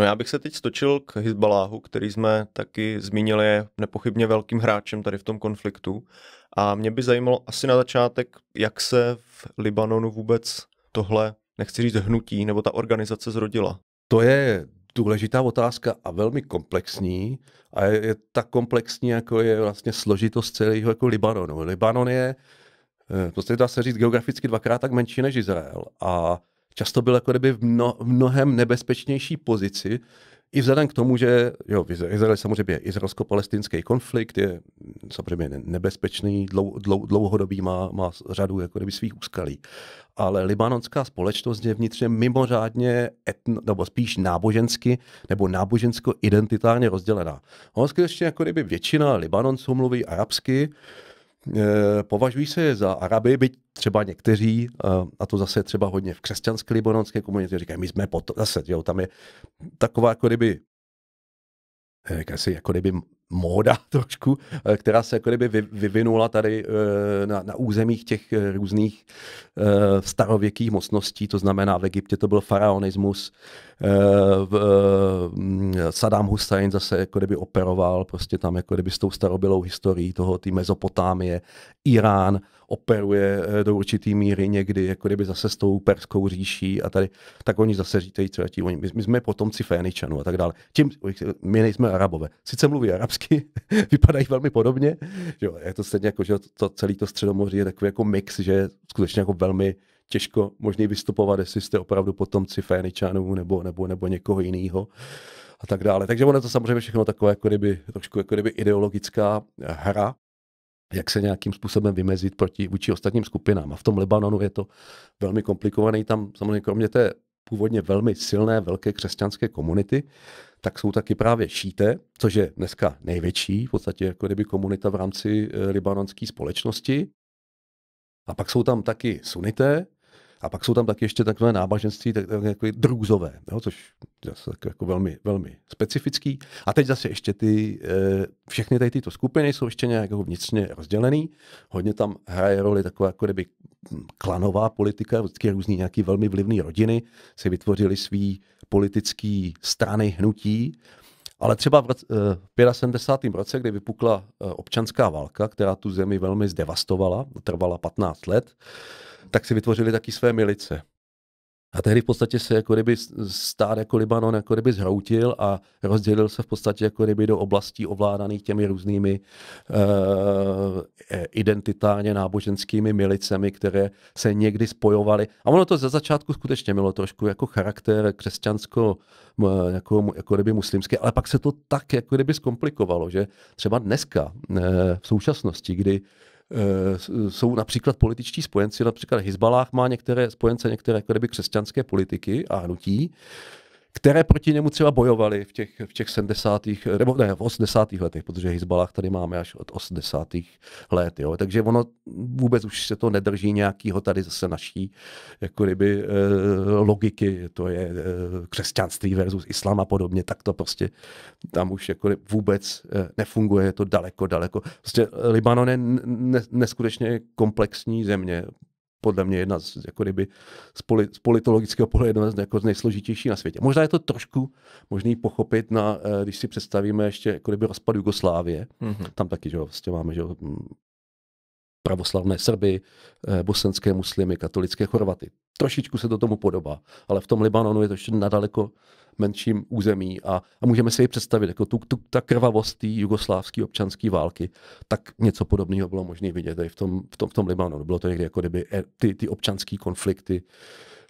Speaker 2: No já bych se teď stočil k Hezbaláhu, který jsme taky zmínili, je nepochybně velkým hráčem tady v tom konfliktu. A mě by zajímalo asi na začátek, jak se v Libanonu vůbec tohle, nechci říct hnutí, nebo ta organizace zrodila. To je důležitá otázka a velmi komplexní a je, je tak
Speaker 1: komplexní, jako je vlastně složitost celého jako Libanonu. Libanon je, prostě dá se říct, geograficky dvakrát tak menší než Izrael a často byl jako kdyby v, mno, v mnohem nebezpečnější pozici, i vzhledem k tomu, že jo, v Izraeli samozřejmě je izraelsko-palestinský konflikt, je samozřejmě nebezpečný, dlou, dlou, dlouhodobý, má, má řadu jako kdyby svých úskalí. Ale libanonská společnost je vnitřně mimořádně, etno, nebo spíš nábožensky, nebo nábožensko-identitárně rozdělená. Ono skutečně jako kdyby většina Libanonců mluví arabsky, Eh, považují se za Araby, byť třeba někteří, eh, a to zase třeba hodně v křesťanské libanonské komunitě, říkají, my jsme potom, zase, jo, tam je taková jako kdyby, eh, jak asi, jako kdyby móda trošku, eh, která se jako kdyby vyvinula tady eh, na, na územích těch eh, různých starověkých mocností, to znamená v Egyptě to byl faraonismus, v Saddam Hussein zase jako kdyby operoval prostě tam jako kdyby s tou starobylou historií toho ty Mezopotámie, Irán operuje do určitý míry někdy jako kdyby zase s tou perskou říší a tady, tak oni zase říkají, co oni, my, my jsme potomci Féničanů a tak dále. Tím, my nejsme Arabové. Sice mluví arabsky, vždycky vypadají velmi podobně. Že jo, je to stejně jako, že to, celé to středomoří je takový jako mix, že je skutečně jako velmi těžko možný vystupovat, jestli jste opravdu potomci Féničanů nebo, nebo, nebo někoho jiného a tak dále. Takže ono je to samozřejmě všechno takové jako kdyby, trošku jako kdyby ideologická hra, jak se nějakým způsobem vymezit proti vůči ostatním skupinám. A v tom Libanonu je to velmi komplikovaný. Tam samozřejmě kromě té původně velmi silné velké křesťanské komunity, tak jsou taky právě šíte, což je dneska největší, v podstatě jako kdyby komunita v rámci eh, libanonské společnosti. A pak jsou tam taky sunité, a pak jsou tam taky ještě takové náboženství, tak, tak jako druzové, jo, což je tak jako velmi, velmi specifický. A teď zase ještě ty, eh, všechny tady tyto skupiny jsou ještě nějak jako vnitřně rozdělený. Hodně tam hraje roli taková jako kdyby klanová politika, vždycky různý nějaký velmi vlivné rodiny si vytvořili svý politické strany, hnutí, ale třeba v, 75. Eh, roce, kdy vypukla eh, občanská válka, která tu zemi velmi zdevastovala, trvala 15 let, tak si vytvořili taky své milice. A tehdy v podstatě se jako kdyby stát jako Libanon jako kdyby zhroutil a rozdělil se v podstatě jako kdyby do oblastí ovládaných těmi různými uh, eh, e, identitálně náboženskými milicemi, které se někdy spojovaly. A ono to ze začátku skutečně mělo trošku jako charakter křesťansko jako, jako kdyby muslimské, ale pak se to tak jako kdyby zkomplikovalo, že třeba dneska uh, v současnosti, kdy Eh, jsou například političtí spojenci, například Hezbalah má některé spojence, některé by křesťanské politiky a hnutí, které proti němu třeba bojovali v těch, v těch 70. nebo ne, v 80. letech, protože Hezbalah tady máme až od 80. let, jo. takže ono vůbec už se to nedrží nějakýho tady zase naší jako kdyby, eh, logiky, to je eh, křesťanství versus islám a podobně, tak to prostě tam už jako vůbec eh, nefunguje, je to daleko, daleko. Prostě Libanon je n- n- neskutečně komplexní země, podle mě jedna z, jako kdyby, z, poli, z politologického pohledu jedna z, jako z nejsložitější na světě. Možná je to trošku možný pochopit, na, eh, když si představíme ještě jako kdyby rozpad Jugoslávie. Mm-hmm. Tam taky, že jo, vlastně máme že jo, pravoslavné Srby, eh, bosenské muslimy, katolické Chorvaty. Trošičku se to tomu podobá, ale v tom Libanonu je to ještě nadaleko menším území a, a můžeme si ji představit, jako tu, tu, ta krvavost jugoslávské občanské války, tak něco podobného bylo možné vidět i v tom, v tom, v tom Libanonu. Bylo to někdy jako kdyby eh, ty, ty občanské konflikty,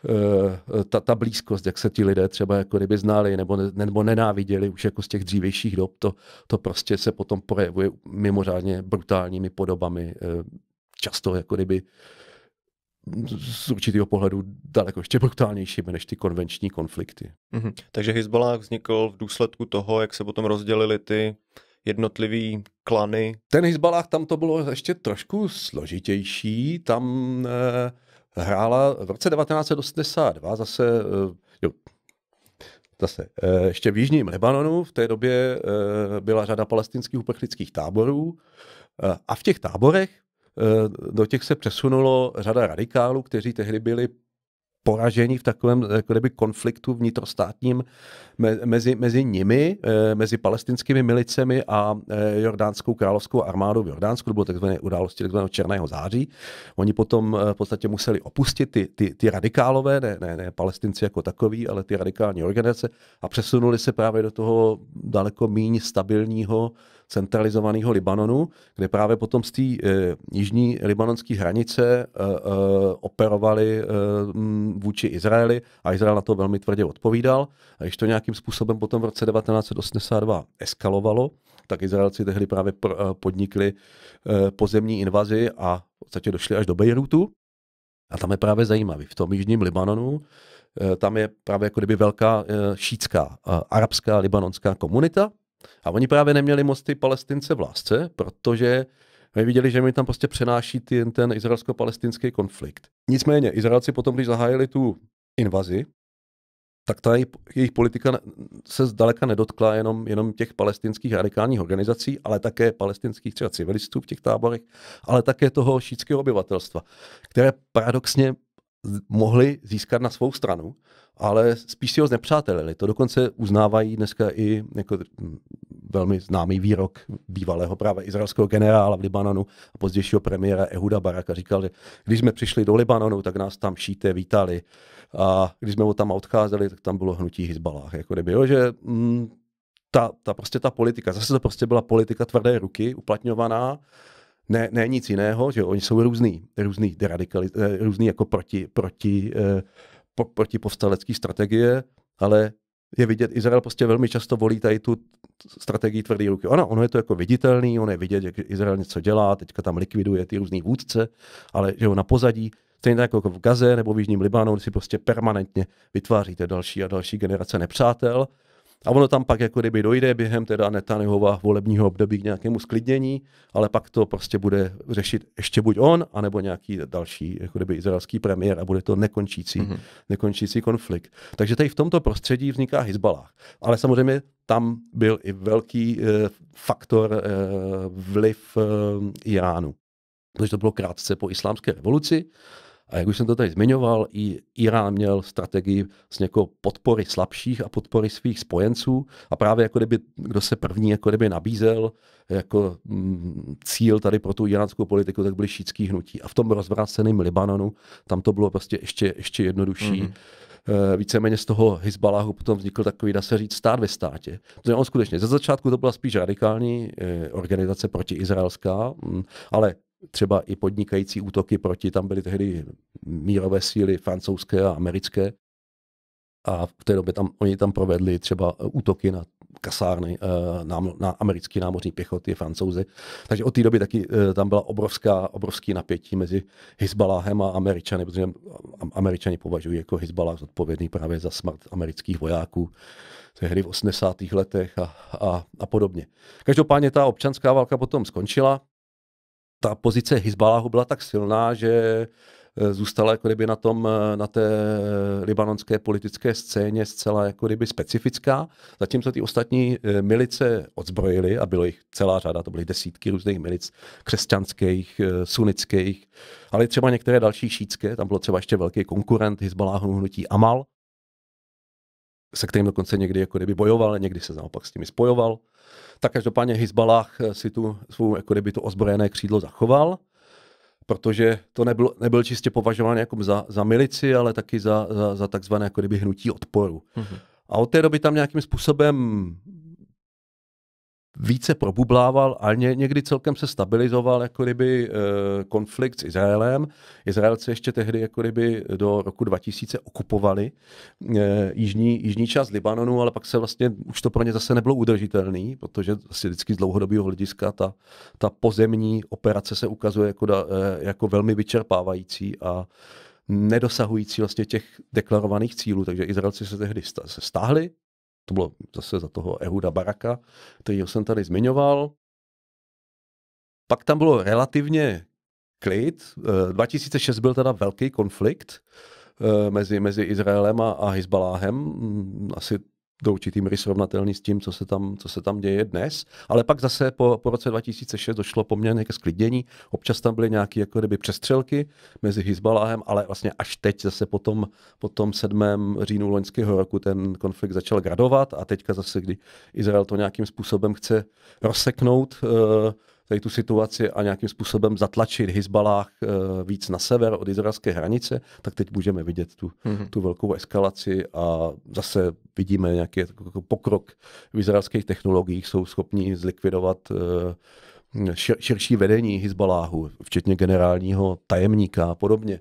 Speaker 1: eh, ta, ta blízkost, jak se ti lidé třeba jako kdyby znali nebo, nebo nenáviděli už jako z těch dřívějších dob, to, to prostě se potom projevuje mimořádně brutálními podobami často jako kdyby z určitého pohledu daleko ještě brutálnějšími než ty konvenční konflikty.
Speaker 2: Mm-hmm. Takže Hezbollah vznikl v důsledku toho, jak se potom rozdělili ty jednotlivý klany. Ten Hezbollah, tam to bylo ještě trošku složitější, tam
Speaker 1: eh, hrála v roce 1982 zase, eh, jo, zase eh, ještě v jižním Libanonu, v té době eh, byla řada palestinských uprchlických táborů eh, a v těch táborech Eh, do těch se přesunulo řada radikálů, kteří tehdy byli poražení v takovém jako kdyby, konfliktu vnitrostátním mezi, mezi nimi, eh, mezi palestinskými milicemi a eh, jordánskou královskou armádou v Jordánsku, to bylo takzvané události takzvaného Černého září. Oni potom v podstatě museli opustit ty, ty, ty radikálové, ne, ne, ne palestinci jako takový, ale ty radikální organizace a přesunuli se právě do toho daleko méně stabilního centralizovaného Libanonu, kde právě potom z té uh, jižní libanonské hranice uh, uh, operovali uh, vůči Izraeli a Izrael na to velmi tvrdě odpovídal. A když to nějakým způsobem potom v roce 1982 eskalovalo, tak Izraelci tehdy právě pr- podnikli uh, pozemní invazi a v podstatě došli až do Bejrutu. A tam je právě zajímavý. V tom jižním Libanonu tam je právě jako kdyby velká šítská arabská libanonská komunita, a oni právě neměli moc ty palestince v lásce, protože my viděli, že mi tam prostě přenáší ten, ten izraelsko-palestinský konflikt. Nicméně, Izraelci potom, když zahájili tu invazi, tak ta jejich politika se zdaleka nedotkla jenom, jenom těch palestinských radikálních organizací, ale také palestinských třeba civilistů v těch táborech, ale také toho šítského obyvatelstva, které paradoxně mohli získat na svou stranu, ale spíš si ho znepřátelili. To dokonce uznávají dneska i jako velmi známý výrok bývalého právě izraelského generála v Libanonu a pozdějšího premiéra Ehuda Baraka. Říkal, že když jsme přišli do Libanonu, tak nás tam šíte vítali a když jsme ho tam odcházeli, tak tam bylo hnutí Hezbalah. Jako kdyby, jo, že mm, ta, ta, prostě ta politika, zase to prostě byla politika tvrdé ruky, uplatňovaná, ne, ne nic jiného, že oni jsou různý, různý, radikali, eh, různý jako proti, proti eh, po, protipovstalecké strategie, ale je vidět, Izrael prostě velmi často volí tady tu strategii tvrdý ruky. Ano, ono je to jako viditelný, ono je vidět, jak Izrael něco dělá, teďka tam likviduje ty různý vůdce, ale že ho na pozadí, stejně tak jako v Gaze nebo v Jižním Libánu, si prostě permanentně vytváříte další a další generace nepřátel a ono tam pak jako kdyby dojde během teda Netanyhova volebního období k nějakému sklidnění, ale pak to prostě bude řešit ještě buď on, anebo nějaký další jako kdyby izraelský premiér a bude to nekončící, mm-hmm. nekončící konflikt. Takže tady v tomto prostředí vzniká Hezbalah. Ale samozřejmě tam byl i velký e, faktor e, vliv e, Iránu, protože to bylo krátce po islámské revoluci a jak už jsem to tady zmiňoval, i Irán měl strategii z někoho podpory slabších a podpory svých spojenců a právě jako kdyby, kdo se první jako kdyby nabízel jako mm, cíl tady pro tu iránskou politiku, tak byly šítský hnutí. A v tom rozvráceném Libanonu, tam to bylo prostě ještě, ještě jednodušší. Mm-hmm víceméně z toho Hezbalahu potom vznikl takový, dá se říct, stát ve státě. Protože on skutečně ze začátku to byla spíš radikální eh, organizace protiizraelská, mm, ale třeba i podnikající útoky proti, tam byly tehdy mírové síly francouzské a americké a v té době tam, oni tam provedli třeba útoky na kasárny eh, na, na americký námořní pěchoty, francouzi. Takže od té doby taky eh, tam byla obrovská, obrovský napětí mezi Hezbaláhem a Američany, protože Američani považují jako Hezbalah zodpovědný právě za smrt amerických vojáků tehdy v 80. letech a, a, a podobně. Každopádně ta občanská válka potom skončila, ta pozice Hizbaláhu byla tak silná, že eh, zůstala jako kdyby na, tom, eh, na té eh, libanonské politické scéně zcela jako kdyby specifická, zatímco ty ostatní milice odzbrojily a bylo jich celá řada, to byly desítky různých milic křesťanských, sunnických, ale třeba některé další šítské, tam bylo třeba ještě velký konkurent Hizbaláhu hnutí Amal, se kterým dokonce někdy jako kdyby bojoval, někdy se naopak s nimi spojoval. Tak každopádně Hezbalah si tu svou jako kdyby to ozbrojené křídlo zachoval, protože to nebyl, nebyl čistě považován jako za, za milici, ale taky za, za, za takzvané jako kdyby hnutí odporu. Mm-hmm. A od té doby tam nějakým způsobem více probublával a ně, někdy celkem se stabilizoval jako kdyby e, konflikt s Izraelem. Izraelci ještě tehdy jako kdyby do roku 2000 okupovali e, jižní, jižní část Libanonu, ale pak se vlastně už to pro ně zase nebylo udržitelné, protože asi vždycky z dlouhodobého hlediska ta, ta pozemní operace se ukazuje jako, da, e, jako velmi vyčerpávající a nedosahující vlastně těch deklarovaných cílů. Takže Izraelci se tehdy stáhli to bylo zase za toho Ehuda Baraka, který jsem tady zmiňoval. Pak tam bylo relativně klid. 2006 eh, byl teda velký konflikt eh, mezi, mezi Izraelem a Hezbaláhem. Mm, asi do určitým míry srovnatelný s tím, co se tam, co se tam děje dnes. Ale pak zase po, po roce 2006 došlo poměrně ke sklidění. Občas tam byly nějaké jako kdyby přestřelky mezi Hizbaláhem, ale vlastně až teď zase po tom, po tom 7. říjnu loňského roku ten konflikt začal gradovat a teďka zase, kdy Izrael to nějakým způsobem chce rozseknout, eh, tady tu situaci a nějakým způsobem zatlačit Hizbalách eh, víc na sever od izraelské hranice, tak teď můžeme vidět tu, mm-hmm. tu velkou eskalaci a zase vidíme nějaký jako pokrok v izraelských technologiích, jsou schopni zlikvidovat eh, šir, širší vedení Hizbaláhu, včetně generálního tajemníka a podobně.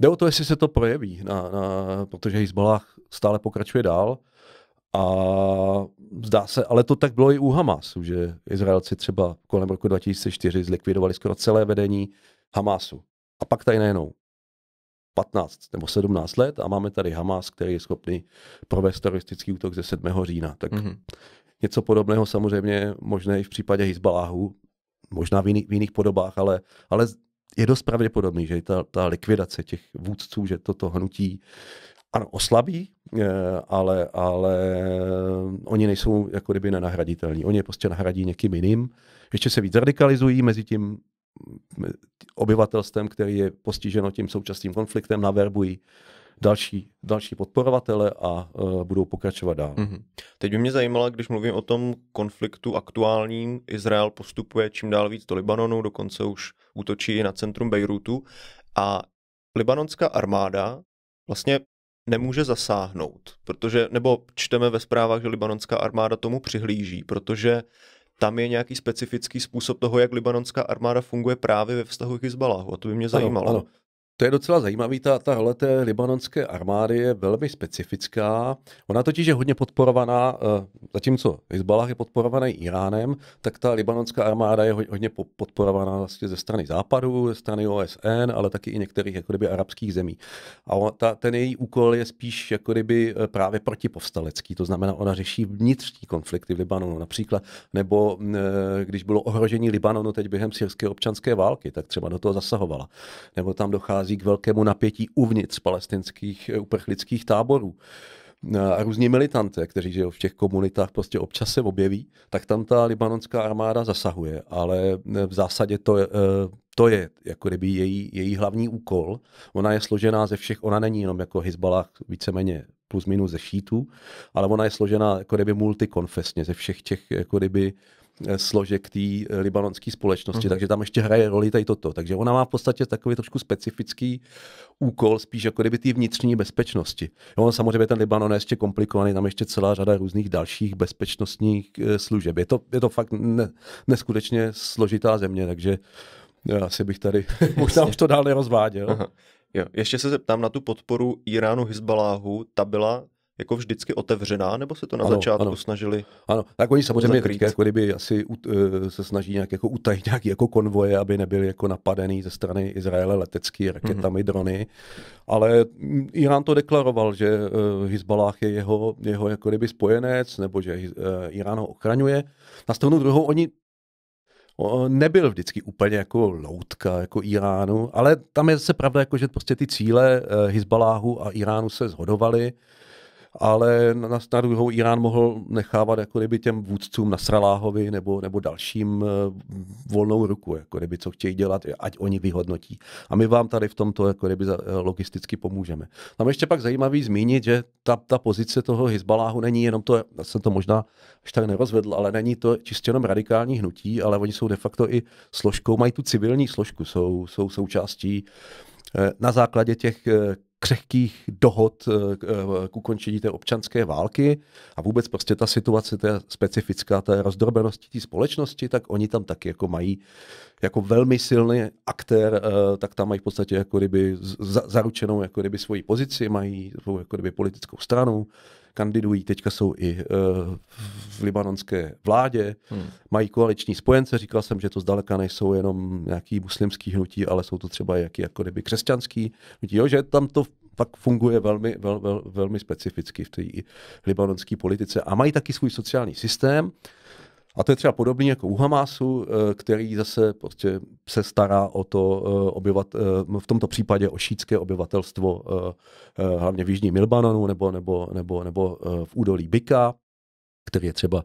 Speaker 1: Jde o to, jestli se to projeví, na, na, protože Hezbollah stále pokračuje dál. A zdá se, ale to tak bylo i u Hamasu, že Izraelci třeba kolem roku 2004 zlikvidovali skoro celé vedení Hamasu. A pak tady najednou 15 nebo 17 let a máme tady Hamas, který je schopný provést teroristický útok ze 7. října. Tak mm-hmm. něco podobného samozřejmě možné i v případě Hezbaláhu, možná v jiných, v jiných podobách, ale, ale je dost pravděpodobný, že ta, ta likvidace těch vůdců, že toto hnutí ano, oslabí, Eh, ale, ale eh, oni nejsou jako kdyby nenahraditelní. Oni je prostě nahradí někým jiným. Ještě se víc radikalizují mezi tím mm, obyvatelstvem, který je postiženo tím současným konfliktem, naverbují další, další podporovatele a uh, budou pokračovat dál. Mm-hmm.
Speaker 2: Teď by mě zajímalo, když mluvím o tom konfliktu aktuálním, Izrael postupuje čím dál víc do Libanonu, dokonce už útočí na centrum Bejrutu a libanonská armáda vlastně nemůže zasáhnout, protože, nebo čteme ve zprávách, že libanonská armáda tomu přihlíží, protože tam je nějaký specifický způsob toho, jak libanonská armáda funguje právě ve vztahu k Izbalahu. A to by mě zajímalo. Ano, ano. To je
Speaker 1: docela zajímavý, ta, ta role té libanonské armády je velmi specifická. Ona totiž je hodně podporovaná, eh, zatímco Hezbalah je podporovaný Iránem, tak ta libanonská armáda je hodně podporovaná vlastně ze strany Západu, ze strany OSN, ale taky i některých jako kdyby, arabských zemí. A ta, ten její úkol je spíš jako kdyby eh, právě protipovstalecký, to znamená, ona řeší vnitřní konflikty v Libanonu například, nebo mm, eh, když bylo ohrožení Libanonu teď během syrské občanské války, tak třeba do toho zasahovala. Nebo tam dochází dochází k velkému napětí uvnitř palestinských eh, uprchlických táborů eh, a různí militanté, kteří žijou v těch komunitách, prostě občas se objeví, tak tam ta libanonská armáda zasahuje. Ale eh, v zásadě to, to je jako kdyby její, její hlavní úkol. Ona je složená ze všech, ona není jenom jako Hezbalah víceméně plus minus ze šítů, ale ona je složená jako kdyby multikonfesně ze všech těch jako kdyby uh, Eh, složek té eh, libanonské společnosti, uh-huh. takže tam ještě hraje roli tady toto. Takže ona má v podstatě takový trošku specifický úkol, spíš jako kdyby té vnitřní bezpečnosti. On samozřejmě ten Libanon je ještě komplikovaný, tam ještě celá řada různých dalších bezpečnostních eh, služeb. Je to, je to fakt ne, neskutečně
Speaker 2: složitá země, takže asi bych tady možná už to dál nerozváděl. Aha. Jo. Ještě se zeptám na tu podporu Iránu Hezbaláhu. ta byla jako vždycky otevřená, nebo se to na ano, začátku ano. snažili?
Speaker 1: Ano, tak oni jako samozřejmě zakrýt. teďka jako kdyby asi uh, se snaží nějak jako utajit nějaký jako konvoje, aby nebyly jako napadený ze strany Izraele letecký raketami, mm-hmm. drony, ale Irán to deklaroval, že uh, eh, Hezbalah je jeho, jeho jako kdyby spojenec, nebo že uh, Irán ho ochraňuje. Na stranu druhou oni nebyl vždycky úplně jako loutka jako Iránu, ale tam je se pravda, jako, že prostě ty cíle Hezbaláhu a Iránu se zhodovaly ale na, na druhou Irán mohl nechávat jako kdyby těm vůdcům Nasraláhovi nebo, nebo dalším eh, volnou ruku, jako kdyby co chtějí dělat, ať oni vyhodnotí. A my vám tady v tomto jako kdyby eh, logisticky pomůžeme. Tam ještě pak zajímavý zmínit, že ta, ta pozice toho Hezbaláhu není jenom to, já jsem to možná až tak nerozvedl, ale není to čistě jenom radikální hnutí, ale oni jsou de facto i složkou, mají tu civilní složku, jsou, jsou součástí eh, na základě těch křehkých dohod eh, eh, k ukončení té občanské války a vůbec prostě ta situace ta specifická, té rozdrobenosti té společnosti, tak oni tam taky jako mají jako velmi silný aktér, eh, tak tam mají v podstatě jako kdyby zaručenou jako kdyby svoji pozici, mají svou jako kdyby politickou stranu, kandidují, teďka jsou i eh, v libanonské vládě, hmm. mají koaliční spojence, říkal jsem, že to zdaleka nejsou jenom nějaký muslimský hnutí, ale jsou to třeba jaký jako kdyby křesťanský hnutí, jo, že tam to pak funguje velmi, vel, vel, velmi specificky v té libanonské politice a mají taky svůj sociální systém, a to je třeba podobný jako u Hamásu, eh, který zase prostě se stará o to eh, obyvat, eh, v tomto případě o šítské obyvatelstvo hlavně v Jižním Milbanonu nebo, nebo, nebo, nebo v údolí Bika, který je třeba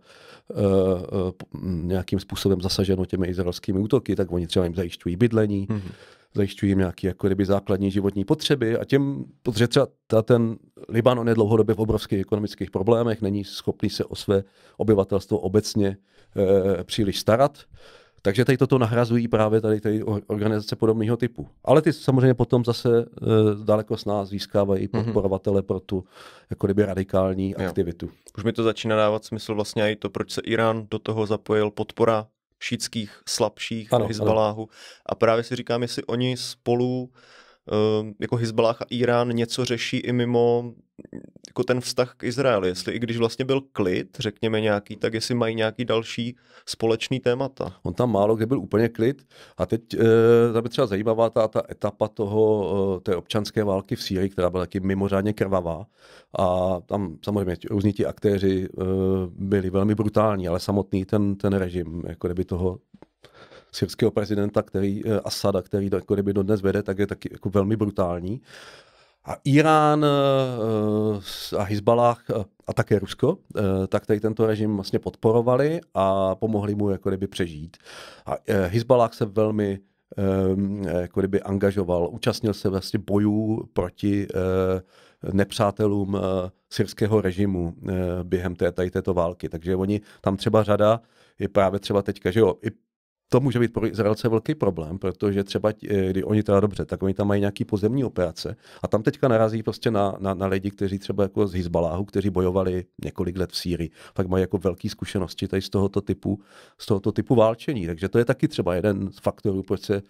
Speaker 1: nějakým způsobem zasaženo těmi izraelskými útoky, tak oni třeba jim zajišťují bydlení. Mm-hmm zajišťují jim nějaké jako kdyby, základní životní potřeby a tím protože třeba ta, ten Libanon je dlouhodobě v obrovských ekonomických problémech, není schopný se o své obyvatelstvo obecně e, příliš starat, takže tady toto nahrazují právě tady, tady organizace podobného typu. Ale ty samozřejmě potom zase e, daleko s nás získávají mm-hmm. podporovatele pro tu jako kdyby radikální jo. aktivitu.
Speaker 2: Už mi to začíná dávat smysl vlastně i to, proč se Irán do toho zapojil, podpora šítských slabších ano, Hezbaláhu. A právě si říkám, jestli oni spolu Ehm, jako Hezbollah a Irán něco řeší i mimo jako ten vztah k Izraeli, jestli i když vlastně byl klid, řekněme nějaký, tak jestli mají nějaký další společný témata. On tam málo kde byl úplně klid a teď e, tam je třeba zajímavá ta, ta etapa toho, eh,
Speaker 1: té občanské války v Sýrii, která byla taky mimořádně krvavá a tam samozřejmě různí ti aktéři e, byli velmi brutální, ale samotný ten, ten režim, jako kdyby toho syrského prezidenta, který eh, Asada, který jako kdyby dodnes vede, tak je taky jako velmi brutální. A Irán eh, a Hezbalah eh, a také Rusko, tak tady tento režim vlastně podporovali a pomohli mu jako kdyby přežít. A Hezbalah se velmi jako kdyby angažoval, účastnil se vlastně bojů proti nepřátelům syrského režimu během té, tady této války. Takže oni, tam třeba řada je právě třeba teďka, že jo, i to může být pro Izraelce velký problém, protože třeba, eh, kdy oni teda dobře, tak oni tam mají nějaký pozemní operace a tam teďka narazí prostě na, na, na lidi, kteří třeba jako z Hizbaláhu, kteří bojovali několik let v Sýrii, tak mají jako velké zkušenosti tady z tohoto, typu, z tohoto typu válčení. Takže to je taky třeba jeden z faktorů, proč se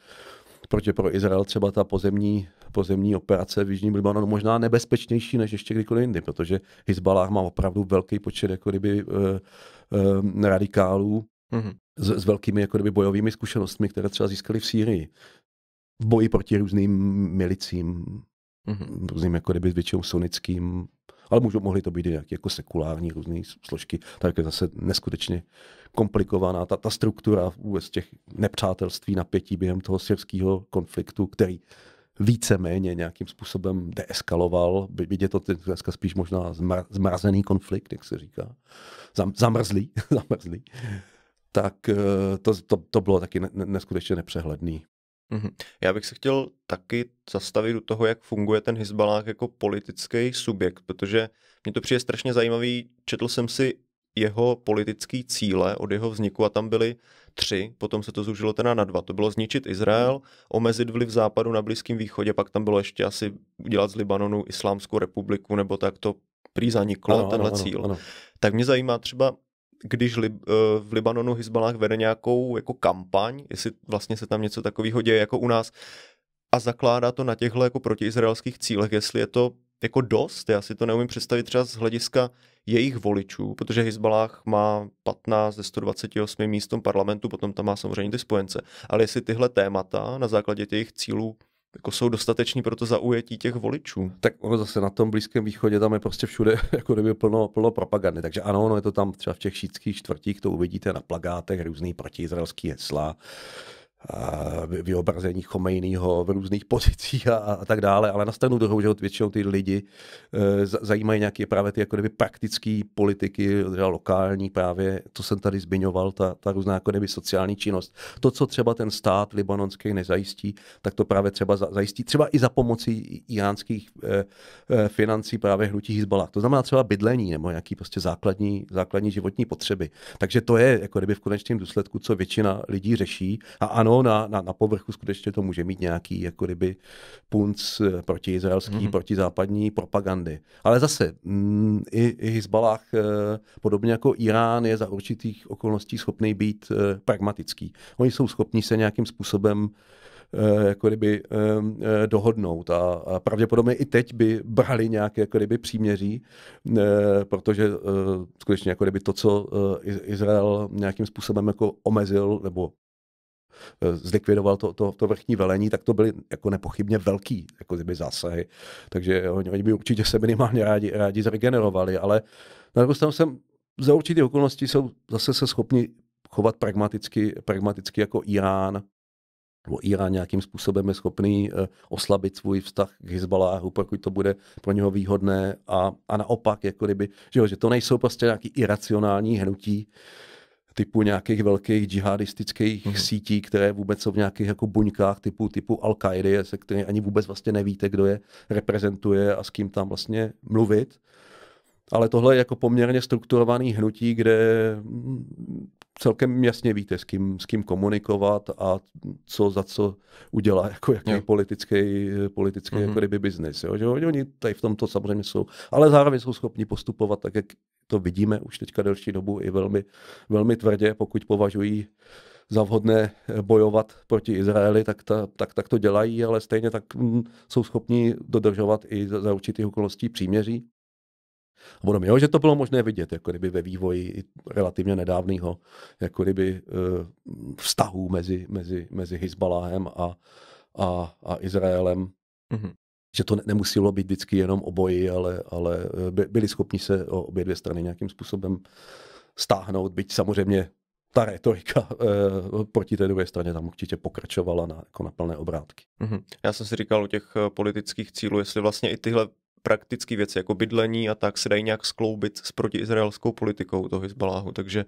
Speaker 1: proč je pro Izrael třeba ta pozemní, pozemní operace v Jižním Libanonu možná nebezpečnější než ještě kdykoliv jindy, protože Hezbollah má opravdu velký počet jako kdyby, eh, eh, radikálů, mm-hmm. s, s velkými jako kdyby, bojovými zkušenostmi, které třeba získali v Sýrii. V boji proti různým milicím, mm-hmm. různým jako kdyby většinou sunnickým, ale můžou, mohly to být i nějaké jako sekulární různé složky, tak je zase neskutečně komplikovaná ta, ta struktura vůbec těch nepřátelství, napětí během toho syrského konfliktu, který víceméně nějakým způsobem deeskaloval, vidět to dneska spíš možná zmrazený konflikt, jak se říká, Zam, zamrzlý, zamrzlý tak eh, to, to, to bylo taky neskutečně nepřehledný.
Speaker 2: Mhm. Já bych se chtěl taky zastavit u toho, jak funguje ten Hezbalách jako politický subjekt, protože mě to přijde strašně zajímavý. Četl jsem si jeho politický cíle od jeho vzniku a tam byly tři, potom se to zúžilo teda na dva. To bylo zničit Izrael, omezit vliv západu na Blízkém východě, pak tam bylo ještě asi udělat z Libanonu islámskou republiku, nebo tak to prý zaniklo, ano, tenhle ano, cíl. Ano, ano. Tak mě zajímá třeba, když uh, v Libanonu Hezbollah vede nějakou jako kampaň, jestli vlastně se tam něco takového děje jako u nás, a zakládá to na těchto jako protiizraelských cílech, jestli je to jako dost, já si to neumím představit třeba z hlediska jejich voličů, protože Hezbalah má 15 ze 128 míst parlamentu, potom tam má samozřejmě ty spojence. Ale jestli tyhle témata na základě těch cílů jako jsou dostateční pro to zaujetí těch voličů. Tak ono zase na tom Blízkém východě tam je prostě všude jako kdyby plno, plno propagandy.
Speaker 1: Takže ano, ono je to tam třeba v těch šítských čtvrtích, to uvidíte na plagátech, různý protiizraelský hesla Eh, vyobrazení Chomejnýho v různých pozicích a, a tak dále, ale na stranu druhou, že většinou ty lidi e, zajímají nějaké právě ty jako kdyby praktické politiky, teda lokální právě, co jsem tady zmiňoval, ta, ta různá jako kdyby sociální činnost. To, co třeba ten stát libanonský nezajistí, tak to právě třeba za, zajistí třeba i za pomocí iránských e, eh, e, financí právě hnutí Hezbollah. To znamená třeba bydlení nebo nějaký prostě základní, základní životní potřeby. Takže to je jako kdyby v konečném důsledku, co většina lidí řeší. A ano, ano, na, na, na povrchu skutečně to může mít nějaký jako kdyby punc eh, protiizraelský, mm-hmm. protizápadní propagandy. Ale zase m, mm, i, i Hezbalah, eh, podobně jako Irán, je za určitých okolností schopný být eh, pragmatický. Oni jsou schopni se nějakým způsobem eh, jako kdyby eh, dohodnout a, a pravděpodobně i teď by brali nějaké jako kdyby příměří, protože skutečně jako kdyby to, co Izrael nějakým způsobem jako omezil nebo Eh, zlikvidoval to, to, to vrchní velení, tak to byly jako nepochybně velký jako kdyby zásahy. Takže oni, oni by určitě se minimálně rádi, rádi zregenerovali, ale na druhou stranu jsem za určité okolnosti jsou zase se schopni chovat pragmaticky, pragmaticky jako Irán, nebo Irán nějakým způsobem je schopný eh, oslabit svůj vztah k Hezbaláhu, pokud to bude pro něho výhodné a, a naopak, jako kdyby, že, jo, že to nejsou prostě nějaký iracionální hnutí, typu nějakých velkých džihadistických mm-hmm. sítí, které vůbec jsou v nějakých jako buňkách typu, typu al qaeda se kterými ani vůbec vlastně nevíte, kdo je reprezentuje a s kým tam vlastně mluvit. Ale tohle je jako poměrně strukturovaný hnutí, kde celkem jasně víte, s kým, s kým komunikovat a co za co udělá jako jaký jo. politický, politický mm-hmm. jako kdyby biznis. Jo? Že oni tady v tomto samozřejmě jsou, ale zároveň jsou schopni postupovat tak, jak to vidíme už teďka delší dobu i velmi, velmi tvrdě, pokud považují za vhodné eh, bojovat proti Izraeli, tak, ta, tak, tak to dělají, ale stejně tak mm, jsou schopni dodržovat i za, za určitých okolností příměří a podobně. Jo, že to bylo možné vidět, jako kdyby ve vývoji relativně nedávného jako kdyby eh, vztahů mezi, mezi, mezi Hezbaláhem a, a, a Izraelem. Mm-hmm. Že to nemusilo být vždycky jenom oboji, ale, ale eh, byli schopni se obě dvě strany nějakým způsobem stáhnout, byť samozřejmě ta retorika e, eh, proti té druhé straně tam určitě pokračovala na, jako na plné obrátky.
Speaker 2: Mm-hmm. Já jsem si říkal u těch politických cílů, jestli vlastně i tyhle praktické věci jako bydlení a tak se dají nějak skloubit s protiizraelskou politikou toho Hezbaláhu. Takže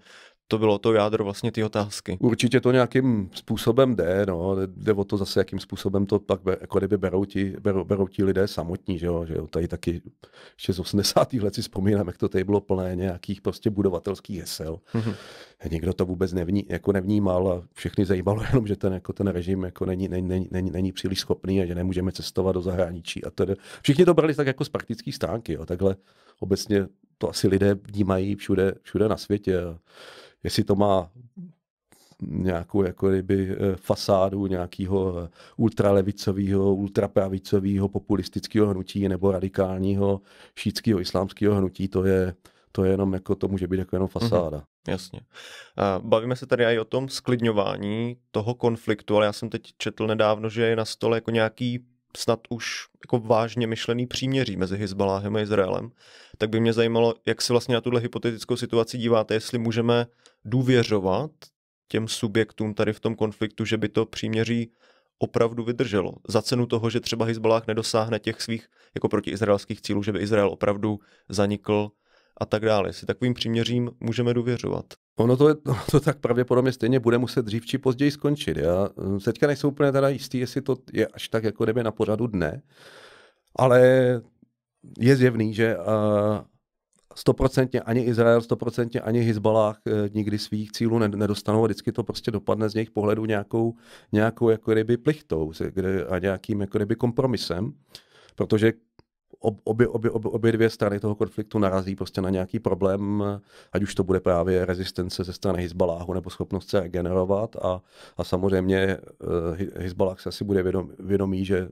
Speaker 2: to bylo to jádro vlastně ty otázky.
Speaker 1: Určitě to nějakým způsobem jde, no. jde o to zase, jakým způsobem to pak jako kdyby berou ti, berou, berou ti lidé samotní, že jo? že jo, tady taky ještě z 80. let si vzpomínám, jak to tady bylo plné nějakých prostě budovatelských hesel. Mm-hmm. Nikdo to vůbec nevní, jako nevnímal a všechny zajímalo jenom, že ten, jako ten režim jako není, není, není, není, není příliš schopný a že nemůžeme cestovat do zahraničí. A tedy. Všichni to brali tak jako z praktické stránky, jo. takhle obecně to asi lidé vnímají všude, všude na světě. A jestli to má nějakou jako ryby, eh, fasádu nějakého eh, ultralevicového, ultrapravicového, populistického hnutí nebo radikálního šítského islámského hnutí, to je, to je jenom jako, to může být jako jenom mhm. fasáda. Mm-hmm,
Speaker 2: jasně. Bavíme se tady i o tom sklidňování toho konfliktu, ale já jsem teď četl nedávno, že je na stole jako nějaký snad už jako vážně myšlený příměří mezi Hezbaláhem a Izraelem, tak by mě zajímalo, jak se vlastně na tuhle hypotetickou situaci díváte, jestli můžeme důvěřovat těm subjektům tady v tom konfliktu, že by to příměří opravdu vydrželo. Za cenu toho, že třeba Hezbollah nedosáhne těch svých jako protiizraelských cílů, že by Izrael opravdu zanikl a tak dále. Si takovým příměřím můžeme důvěřovat. Ono to, je, ono to tak pravděpodobně stejně bude muset dřív či později
Speaker 1: skončit. Já hm, teďka nejsem úplně teda jistý, jestli to je až tak jako kdyby na pořadu dne, ale je zjevný, že uh, stoprocentně ani Izrael, stoprocentně ani Hezbalah eh, nikdy svých cílů nedostanou a vždycky to prostě dopadne z jejich pohledu nějakou, nějakou jako kdyby plichtou a nějakým jako kdyby kompromisem, protože ob, obě, obě, obě, obě dvě strany toho konfliktu narazí prostě na nějaký problém, ať už to bude právě rezistence ze strany Hezbaláhu nebo schopnost se regenerovat a, a samozřejmě eh, Hezbalách se asi bude vědom, vědomí, že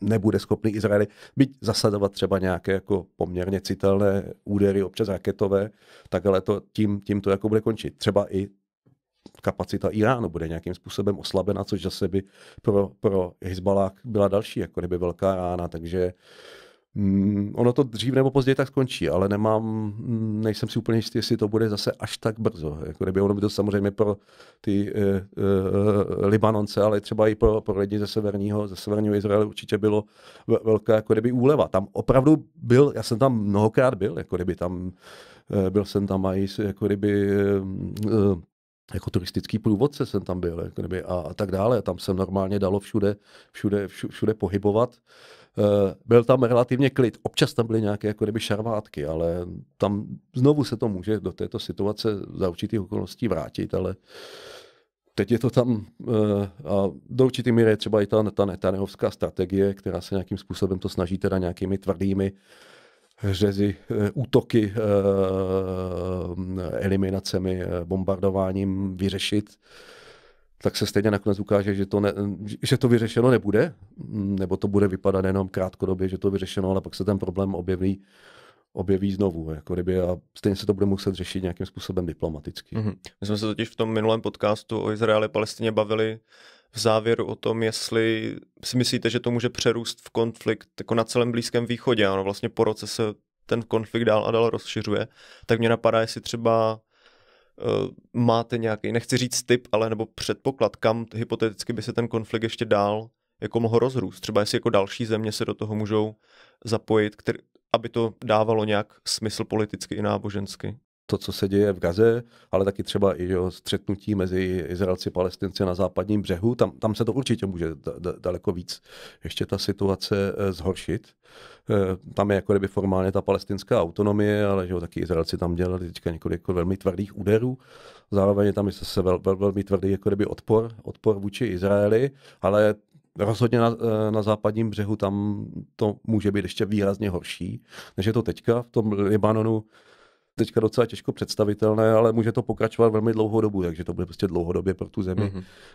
Speaker 1: nebude schopný Izraeli byť zasadovat třeba nějaké jako poměrně citelné údery, občas raketové, tak ale to, tím, tím to jako bude končit. Třeba i kapacita Iránu bude nějakým způsobem oslabena, což zase by pro, pro Hezbalah byla další, jako kdyby velká rána, takže uh, Mm, ono to dřív nebo později tak skončí, ale nemám, mm, nejsem si úplně jistý, jestli to bude zase až tak brzo. Jako kdyby ono by to samozřejmě pro ty uh, uh, Libanonce, ale třeba i pro, pro lidi ze severního, ze severního Izraele určitě bylo velká jako kdyby úleva. Tam opravdu byl, já jsem tam mnohokrát byl, jako kdyby tam, uh, byl jsem tam a jako kdyby uh, jako turistický průvodce jsem tam byl jako kdyby, a, a tak dále. Tam se normálně dalo všude, všude, všude, všude pohybovat. Uh, Eh, byl tam relativně klid. Občas tam byly nějaké jako kdyby šarvátky, ale tam znovu se to může do této situace za určitých okolností vrátit, ale teď je to tam eh, a do určitý míry je třeba i ta, ta netanehovská strategie, která se nějakým způsobem to snaží teda nějakými tvrdými řezy, eh, útoky, eliminacemi, bombardováním vyřešit tak se stejně nakonec ukáže, že to, ne, že to vyřešeno nebude, nebo to bude vypadat jenom krátkodobě, že to vyřešeno, ale pak se ten problém objeví, objeví znovu, jako kdyby a stejně se to bude muset řešit nějakým způsobem diplomaticky.
Speaker 2: Mm-hmm. My jsme se totiž v tom minulém podcastu o Izraeli a Palestině bavili v závěru o tom, jestli si myslíte, že to může přerůst v konflikt jako na celém Blízkém východě. Ano, vlastně po roce se ten konflikt dál a dál rozšiřuje. Tak mě napadá, jestli třeba Eh, máte nějaký, nechci říct typ, ale nebo předpoklad, kam hypoteticky by se ten konflikt ještě dál jako mohl rozrůst. Třeba jestli jako další země se do toho můžou zapojit, který, aby to dávalo nějak smysl politicky i nábožensky
Speaker 1: to, co se děje v Gaze, ale taky třeba i jo, střetnutí mezi Izraelci a Palestinci na západním břehu. Tam, tam se to určitě může daleko víc ještě ta situace eh, zhoršit. Eh, tam je jako kdyby formálně ta palestinská autonomie, ale že jo, taky Izraelci tam dělali teďka několik jako velmi tvrdých úderů. Zároveň je tam je zase vel, vel, velmi tvrdý jako kdyby odpor, odpor vůči Izraeli, ale rozhodně na, eh, na západním břehu tam to může být ještě výrazně horší, než je to teďka. V tom Libanonu teďka docela těžko představitelné, ale může to pokračovat velmi dlouhou dobu, takže to bude prostě dlouhodobě pro tu zemi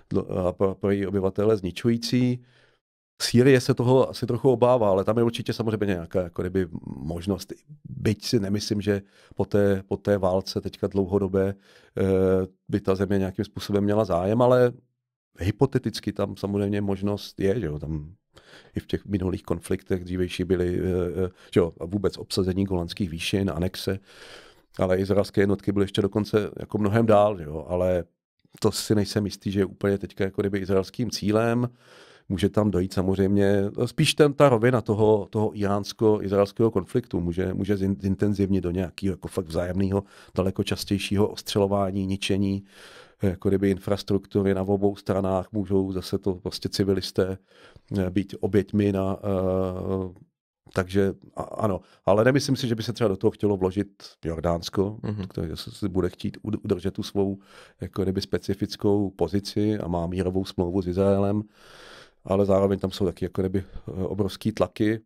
Speaker 1: mm-hmm. a pro, pro její obyvatele zničující. Sýrie se toho asi trochu obává, ale tam je určitě samozřejmě nějaká jako kdyby, možnost. Byť si nemyslím, že po té, po té válce teďka dlouhodobé eh, by ta země nějakým způsobem měla zájem, ale hypoteticky tam samozřejmě možnost je, že jo, tam i v těch minulých konfliktech dřívejší byly, eh, eh, že jo, vůbec obsazení golandských výšin, anexe, ale izraelské jednotky byly ještě dokonce jako mnohem dál, jo, ale to si nejsem jistý, že je úplně teďka jako kdyby izraelským cílem. Může tam dojít samozřejmě, spíš ten, ta rovina toho, toho iránsko-izraelského konfliktu může, může zintenzivnit do nějakého jako fakt vzájemného, daleko častějšího ostřelování, ničení, jako kdyby infrastruktury na obou stranách, můžou zase to prostě civilisté eh, být oběťmi na uh, takže a, ano, ale nemyslím si, že by se třeba do toho chtělo vložit Jordánsko, mm-hmm. které se bude chtít udržet tu svou jako kdyby specifickou pozici a má mírovou smlouvu s Izraelem, ale zároveň tam jsou taky jako kdyby eh, obrovský tlaky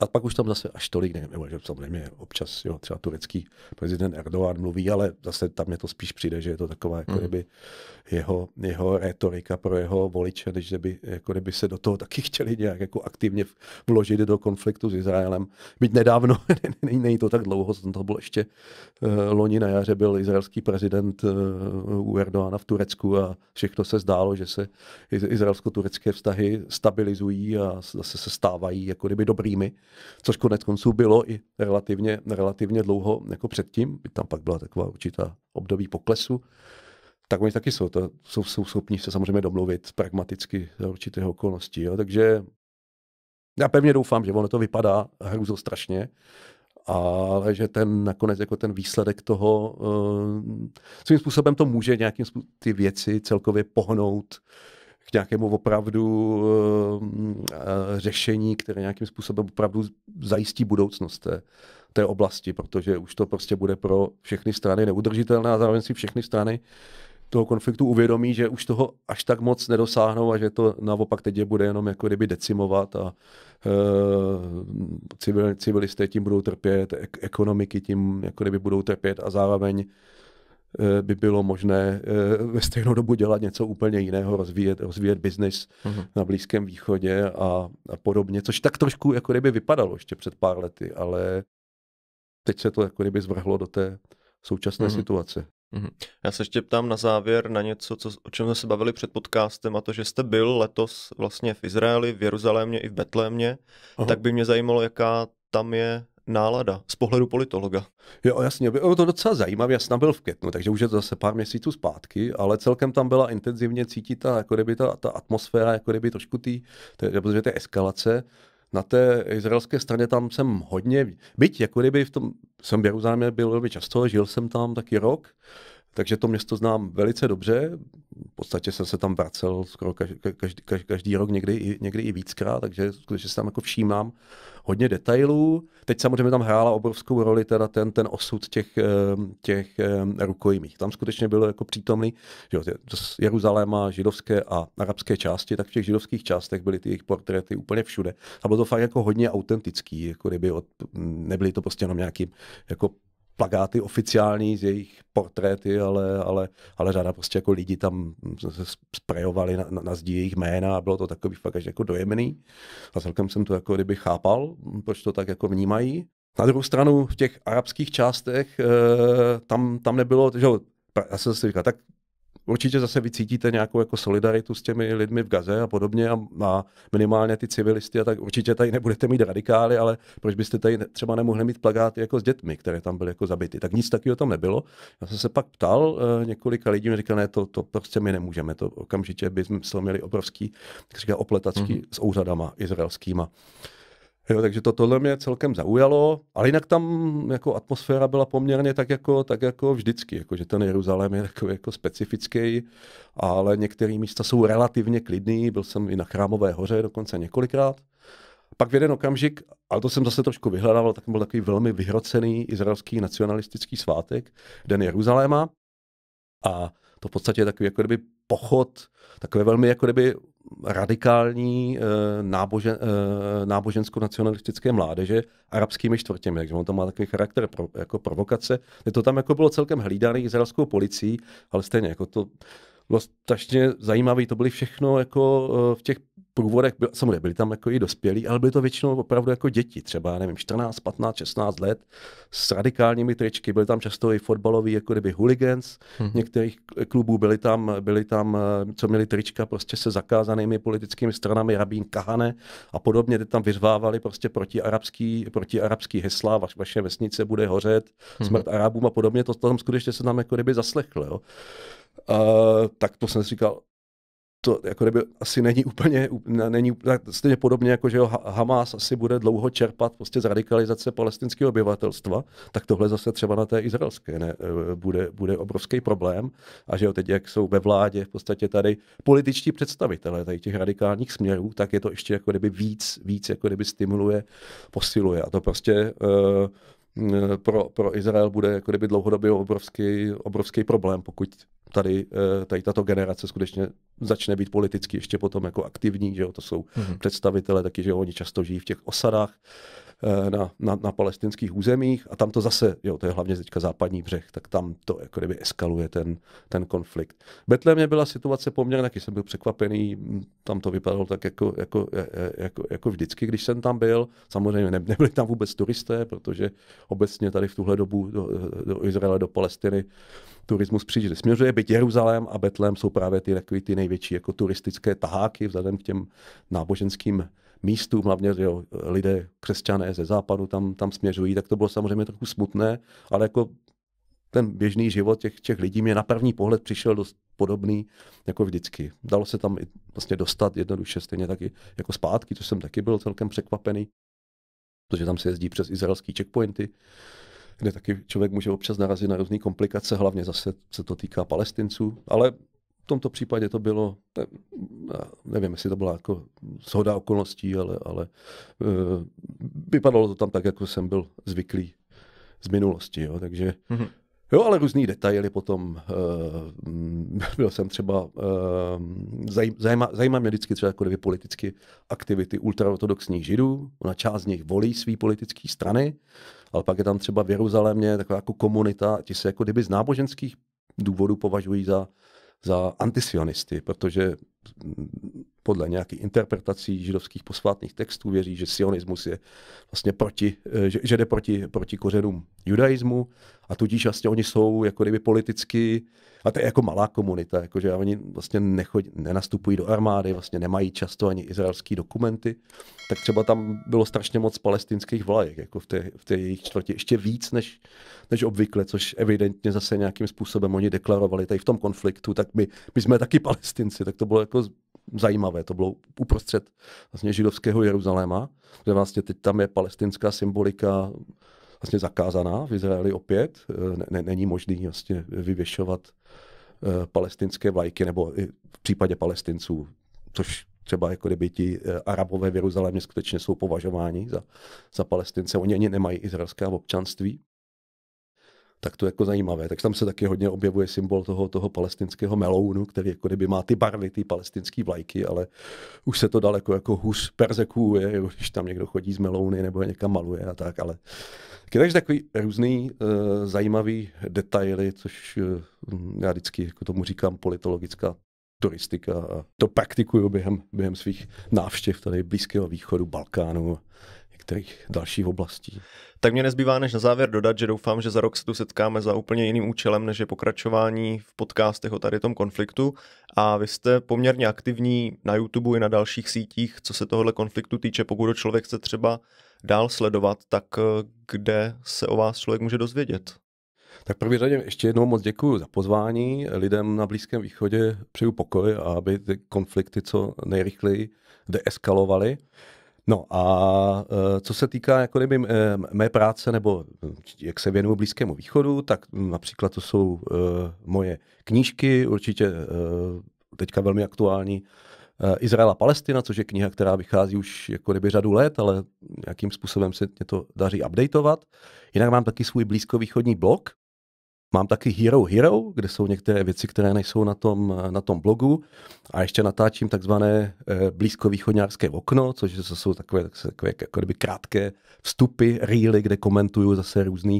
Speaker 1: a pak už tam zase až tolik, ne, nebo že samozřejmě občas, jo, třeba turecký prezident Erdogan mluví, ale zase tam mě to spíš přijde, že je to taková, jako mm. jeho, jeho retorika pro jeho voliče, než by jako kdyby se do toho taky chtěli nějak jako aktivně vložit do konfliktu s Izraelem. Byť nedávno, není to tak dlouho, to byl ještě uh, loni na jaře, byl izraelský prezident uh, u Erdoána v Turecku a všechno se zdálo, že se izraelsko-turecké vztahy stabilizují a zase se stávají jako kdyby dobrými což konec konců bylo i relativně, relativně dlouho jako předtím, by tam pak byla taková určitá období poklesu, tak oni taky jsou, to, jsou, jsou schopni se samozřejmě domluvit pragmaticky za určitého okolností. Jo. Takže já pevně doufám, že ono to vypadá hrůzo strašně, ale že ten nakonec jako ten výsledek toho, uh, svým způsobem to může nějakým způsobem ty věci celkově pohnout k nějakému opravdu eh, řešení, které nějakým způsobem opravdu zajistí budoucnost té, té oblasti, protože už to prostě bude pro všechny strany neudržitelné a zároveň si všechny strany toho konfliktu uvědomí, že už toho až tak moc nedosáhnou a že to naopak teď je bude jenom jako kdyby decimovat a e, civilisté tím budou trpět, ek- ekonomiky tím jako kdyby budou trpět a zároveň Eh, by bylo možné eh, ve stejnou dobu dělat něco úplně jiného, rozvíjet, rozvíjet biznis uh-huh. na Blízkém východě a, a podobně, což tak trošku jako kdyby vypadalo ještě před pár lety, ale teď se to jako kdyby zvrhlo do té současné uh-huh. situace.
Speaker 2: Uh-huh. Já se ještě ptám na závěr na něco, co, o čem jsme se bavili před podcastem a to, že jste byl letos vlastně v Izraeli, v Jeruzalémě i v Betlémě, uh-huh. tak by mě zajímalo, jaká tam je nálada z pohledu politologa?
Speaker 1: Jo, jasně, bylo to docela zajímavé. Já jsem byl v květnu, takže už je to zase pár měsíců zpátky, ale celkem tam byla intenzivně cítit ta, jako kdyby ta, ta atmosféra, jako kdyby trošku tý, protože té eskalace. Na té izraelské straně tam jsem hodně, byť jako kdyby v tom, jsem v Jeruzalémě byl velmi často, žil jsem tam taky rok, takže to město znám velice dobře. V podstatě jsem se tam vracel skoro každý, každý, každý rok, někdy, i, někdy i víckrát, takže skutečně se tam jako všímám hodně detailů. Teď samozřejmě tam hrála obrovskou roli teda ten, ten osud těch, ehm, těch ehm, rukojmých. Tam skutečně bylo jako přítomný že z Jeruzaléma, židovské a arabské části, tak v těch židovských částech byly ty jejich portréty úplně všude. A bylo to fakt jako hodně autentický, jako kdyby od, nebyly to prostě jenom nějaký jako plagáty oficiální z jejich portréty, ale, ale, ale řada prostě jako lidi tam se sprejovali na, na, na zdi jejich jména a bylo to takový fakt až jako dojemný. A celkem jsem to jako kdyby chápal, proč to tak jako vnímají. Na druhou stranu v těch arabských částech e, tam, tam nebylo, že já jsem si říkal, tak určitě zase vycítíte nějakou jako solidaritu s těmi lidmi v Gaze a podobně a, a minimálně ty civilisty a tak určitě tady nebudete mít radikály, ale proč byste tady třeba nemohli mít plagáty jako s dětmi, které tam byly jako zabity. Tak nic takového tam nebylo. Já jsem se pak ptal uh, několika lidí, mi říkal, ne, to, to prostě my nemůžeme, to okamžitě bychom měli obrovský, tak říká, opletacký mm-hmm. s úřadama izraelskýma. Jo, takže to, tohle mě celkem zaujalo, ale jinak tam jako atmosféra byla poměrně tak jako, tak jako vždycky, jako, že ten Jeruzalém je takový jako specifický, ale některé místa jsou relativně klidný, byl jsem i na Chrámové hoře dokonce několikrát. Pak v jeden okamžik, ale to jsem zase trošku vyhledával, tak byl takový velmi vyhrocený izraelský nacionalistický svátek, Den Jeruzaléma. A to v podstatě je takový jako kdyby pochod, takové velmi jako kdyby radikální eh, nábožen, eh, nábožensko-nacionalistické mládeže arabskými čtvrtěmi, takže on to má takový charakter pro, jako provokace. Je to tam jako bylo celkem hlídané izraelskou policií, ale stejně jako to bylo strašně zajímavé, to byly všechno jako eh, v těch průvodech, byl, samozřejmě byli tam jako i dospělí, ale byli to většinou opravdu jako děti, třeba, nevím, 14, 15, 16 let, s radikálními tričky, byli tam často i fotbaloví, jako kdyby hooligans, hmm. některých klubů byli tam, byli tam, eh, co měli trička prostě se zakázanými politickými stranami, rabín Kahane a podobně, kde tam vyřvávali prostě proti arabský, proti arabský hesla, vaš, vaše vesnice bude hořet, hmm. smrt Arabům a podobně, to, to tam skutečně se nám jako kdyby zaslechlo, jo. Uh, tak to jsem si říkal, to jako kdyby asi není úplně, není stejně podobně, jako že jo, Hamas asi bude dlouho čerpat prostě z radikalizace palestinského obyvatelstva, tak tohle zase třeba na té izraelské ne, e, bude, bude obrovský problém. A že jo, teď jak jsou ve vládě v podstatě tady političtí představitelé tady těch radikálních směrů, tak je to ještě jako kdyby víc, víc jako kdyby stimuluje, posiluje. A to prostě uh, Eh, pro, pro Izrael bude jako kdyby dlouhodobě obrovský, obrovský problém, pokud tady, eh, tady tato generace skutečně začne být politicky ještě potom jako aktivní, že jo, to jsou mm-hmm. představitelé taky, že jo, oni často žijí v těch osadách, Eh, na, na, na palestinských územích a tam to zase, jo, to je hlavně teďka západní břeh, tak tam to jako kdyby eskaluje ten, ten konflikt. Betlémě byla situace poměrně, taky jsem byl překvapený, tam to vypadalo tak jako, jako, e, e, jako, jako vždycky, když jsem tam byl. Samozřejmě ne, nebyli tam vůbec turisté, protože obecně tady v tuhle dobu do, do Izraele, do Palestiny turismus příliš směřuje, byť Jeruzalém a Betlém jsou právě ty, takový, ty největší jako turistické taháky vzhledem k těm náboženským místům, hlavně jo, lidé, křesťané ze západu tam, tam směřují, tak to bylo samozřejmě trochu smutné, ale jako ten běžný život těch, těch lidí mě na první pohled přišel dost podobný jako vždycky. Dalo se tam i vlastně dostat jednoduše, stejně taky jako zpátky, což jsem taky byl celkem překvapený, protože tam se jezdí přes izraelský checkpointy, kde taky člověk může občas narazit na různé komplikace, hlavně zase se to týká palestinců, ale v tomto případě to bylo, nevím, jestli to byla jako shoda okolností, ale, ale e, vypadalo to tam tak, jako jsem byl zvyklý z minulosti. Jo, takže, mm-hmm. jo ale různý detaily potom. Uh, byl jsem třeba, uh, e, zajímá, zajímá mě vždycky třeba jako dvě politické aktivity ultraortodoxních židů. Ona část z nich volí své politické strany, ale pak je tam třeba v Jeruzalémě taková jako komunita, ti se jako kdyby z náboženských důvodů považují za za antisionisty, protože podle nějakých interpretací židovských posvátných textů věří, že sionismus je vlastně proti, eh, že, že jde proti, proti kořenům judaismu a tudíž vlastně oni jsou jako kdyby politicky, a to je jako malá komunita, jakože oni vlastně nechodí, nenastupují do armády, vlastně nemají často ani izraelské dokumenty, tak třeba tam bylo strašně moc palestinských vlajek, jako v té, v té jejich čtvrti, ještě víc než, než obvykle, což evidentně zase nějakým způsobem oni deklarovali tady v tom konfliktu, tak my, my jsme taky palestinci, tak to bylo jako jako zajímavé. To bylo uprostřed vlastně židovského Jeruzaléma, kde vlastně teď tam je palestinská symbolika vlastně zakázaná v Izraeli opět. Eh, ne, není možný vlastně vyvěšovat eh, palestinské vlajky, nebo i v případě palestinců, což třeba jako kdyby ti eh, arabové v Jeruzalémě skutečně jsou považováni za, za palestince. Oni ani nemají izraelské občanství tak to je jako zajímavé. Tak tam se taky hodně objevuje symbol toho, toho palestinského melounu, který jako kdyby má ty barvy, ty palestinské vlajky, ale už se to daleko jako hus perzekuje, když tam někdo chodí z melouny nebo je někam maluje a tak, ale když takže takový různý uh, zajímavý detaily, což uh, já vždycky jako tomu říkám politologická turistika a to praktikuju během, během svých návštěv tady Blízkého východu, Balkánu, některých dalších oblastí.
Speaker 2: Tak mě nezbývá než na závěr dodat, že doufám, že za rok se tu setkáme za úplně jiným účelem, než je pokračování v podcastech o tady tom konfliktu. A vy jste poměrně aktivní na YouTube i na dalších sítích, co se tohle konfliktu týče. Pokud ho člověk chce třeba dál sledovat, tak eh, kde se o vás člověk může dozvědět? Tak první řadě ještě jednou moc děkuji za pozvání. Lidem na Blízkém východě přeju pokoj a aby ty
Speaker 1: konflikty co nejrychleji deeskalovaly. No a e, co se týká jako neby, e, mé práce nebo jak se věnuju Blízkému východu, tak například to jsou e, moje knížky, určitě teďka velmi aktuální Izrael a Palestina, což je kniha, která vychází už jako neby řadu let, ale jakým způsobem se mě to daří updateovat. Jinak mám taky svůj blízkovýchodní blog, Mám taky Hero Hero, kde jsou některé věci, které nejsou na tom, na tom blogu. A ještě natáčím takzvané eh, blízkovýchodňářské okno, což jsou takové, takové jako kdyby krátké vstupy, reely, kde komentuju zase různé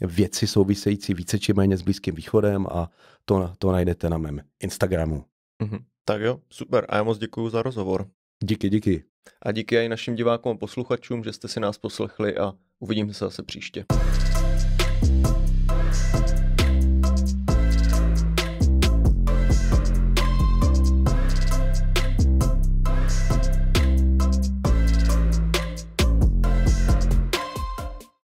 Speaker 1: věci související více či méně s Blízkým východem a to, to najdete na mém Instagramu.
Speaker 2: Mm-hmm. Tak jo, super. A já moc děkuji za rozhovor. Díky, díky. A díky i našim divákům a posluchačům, že jste si nás poslechli a uvidíme se zase příště.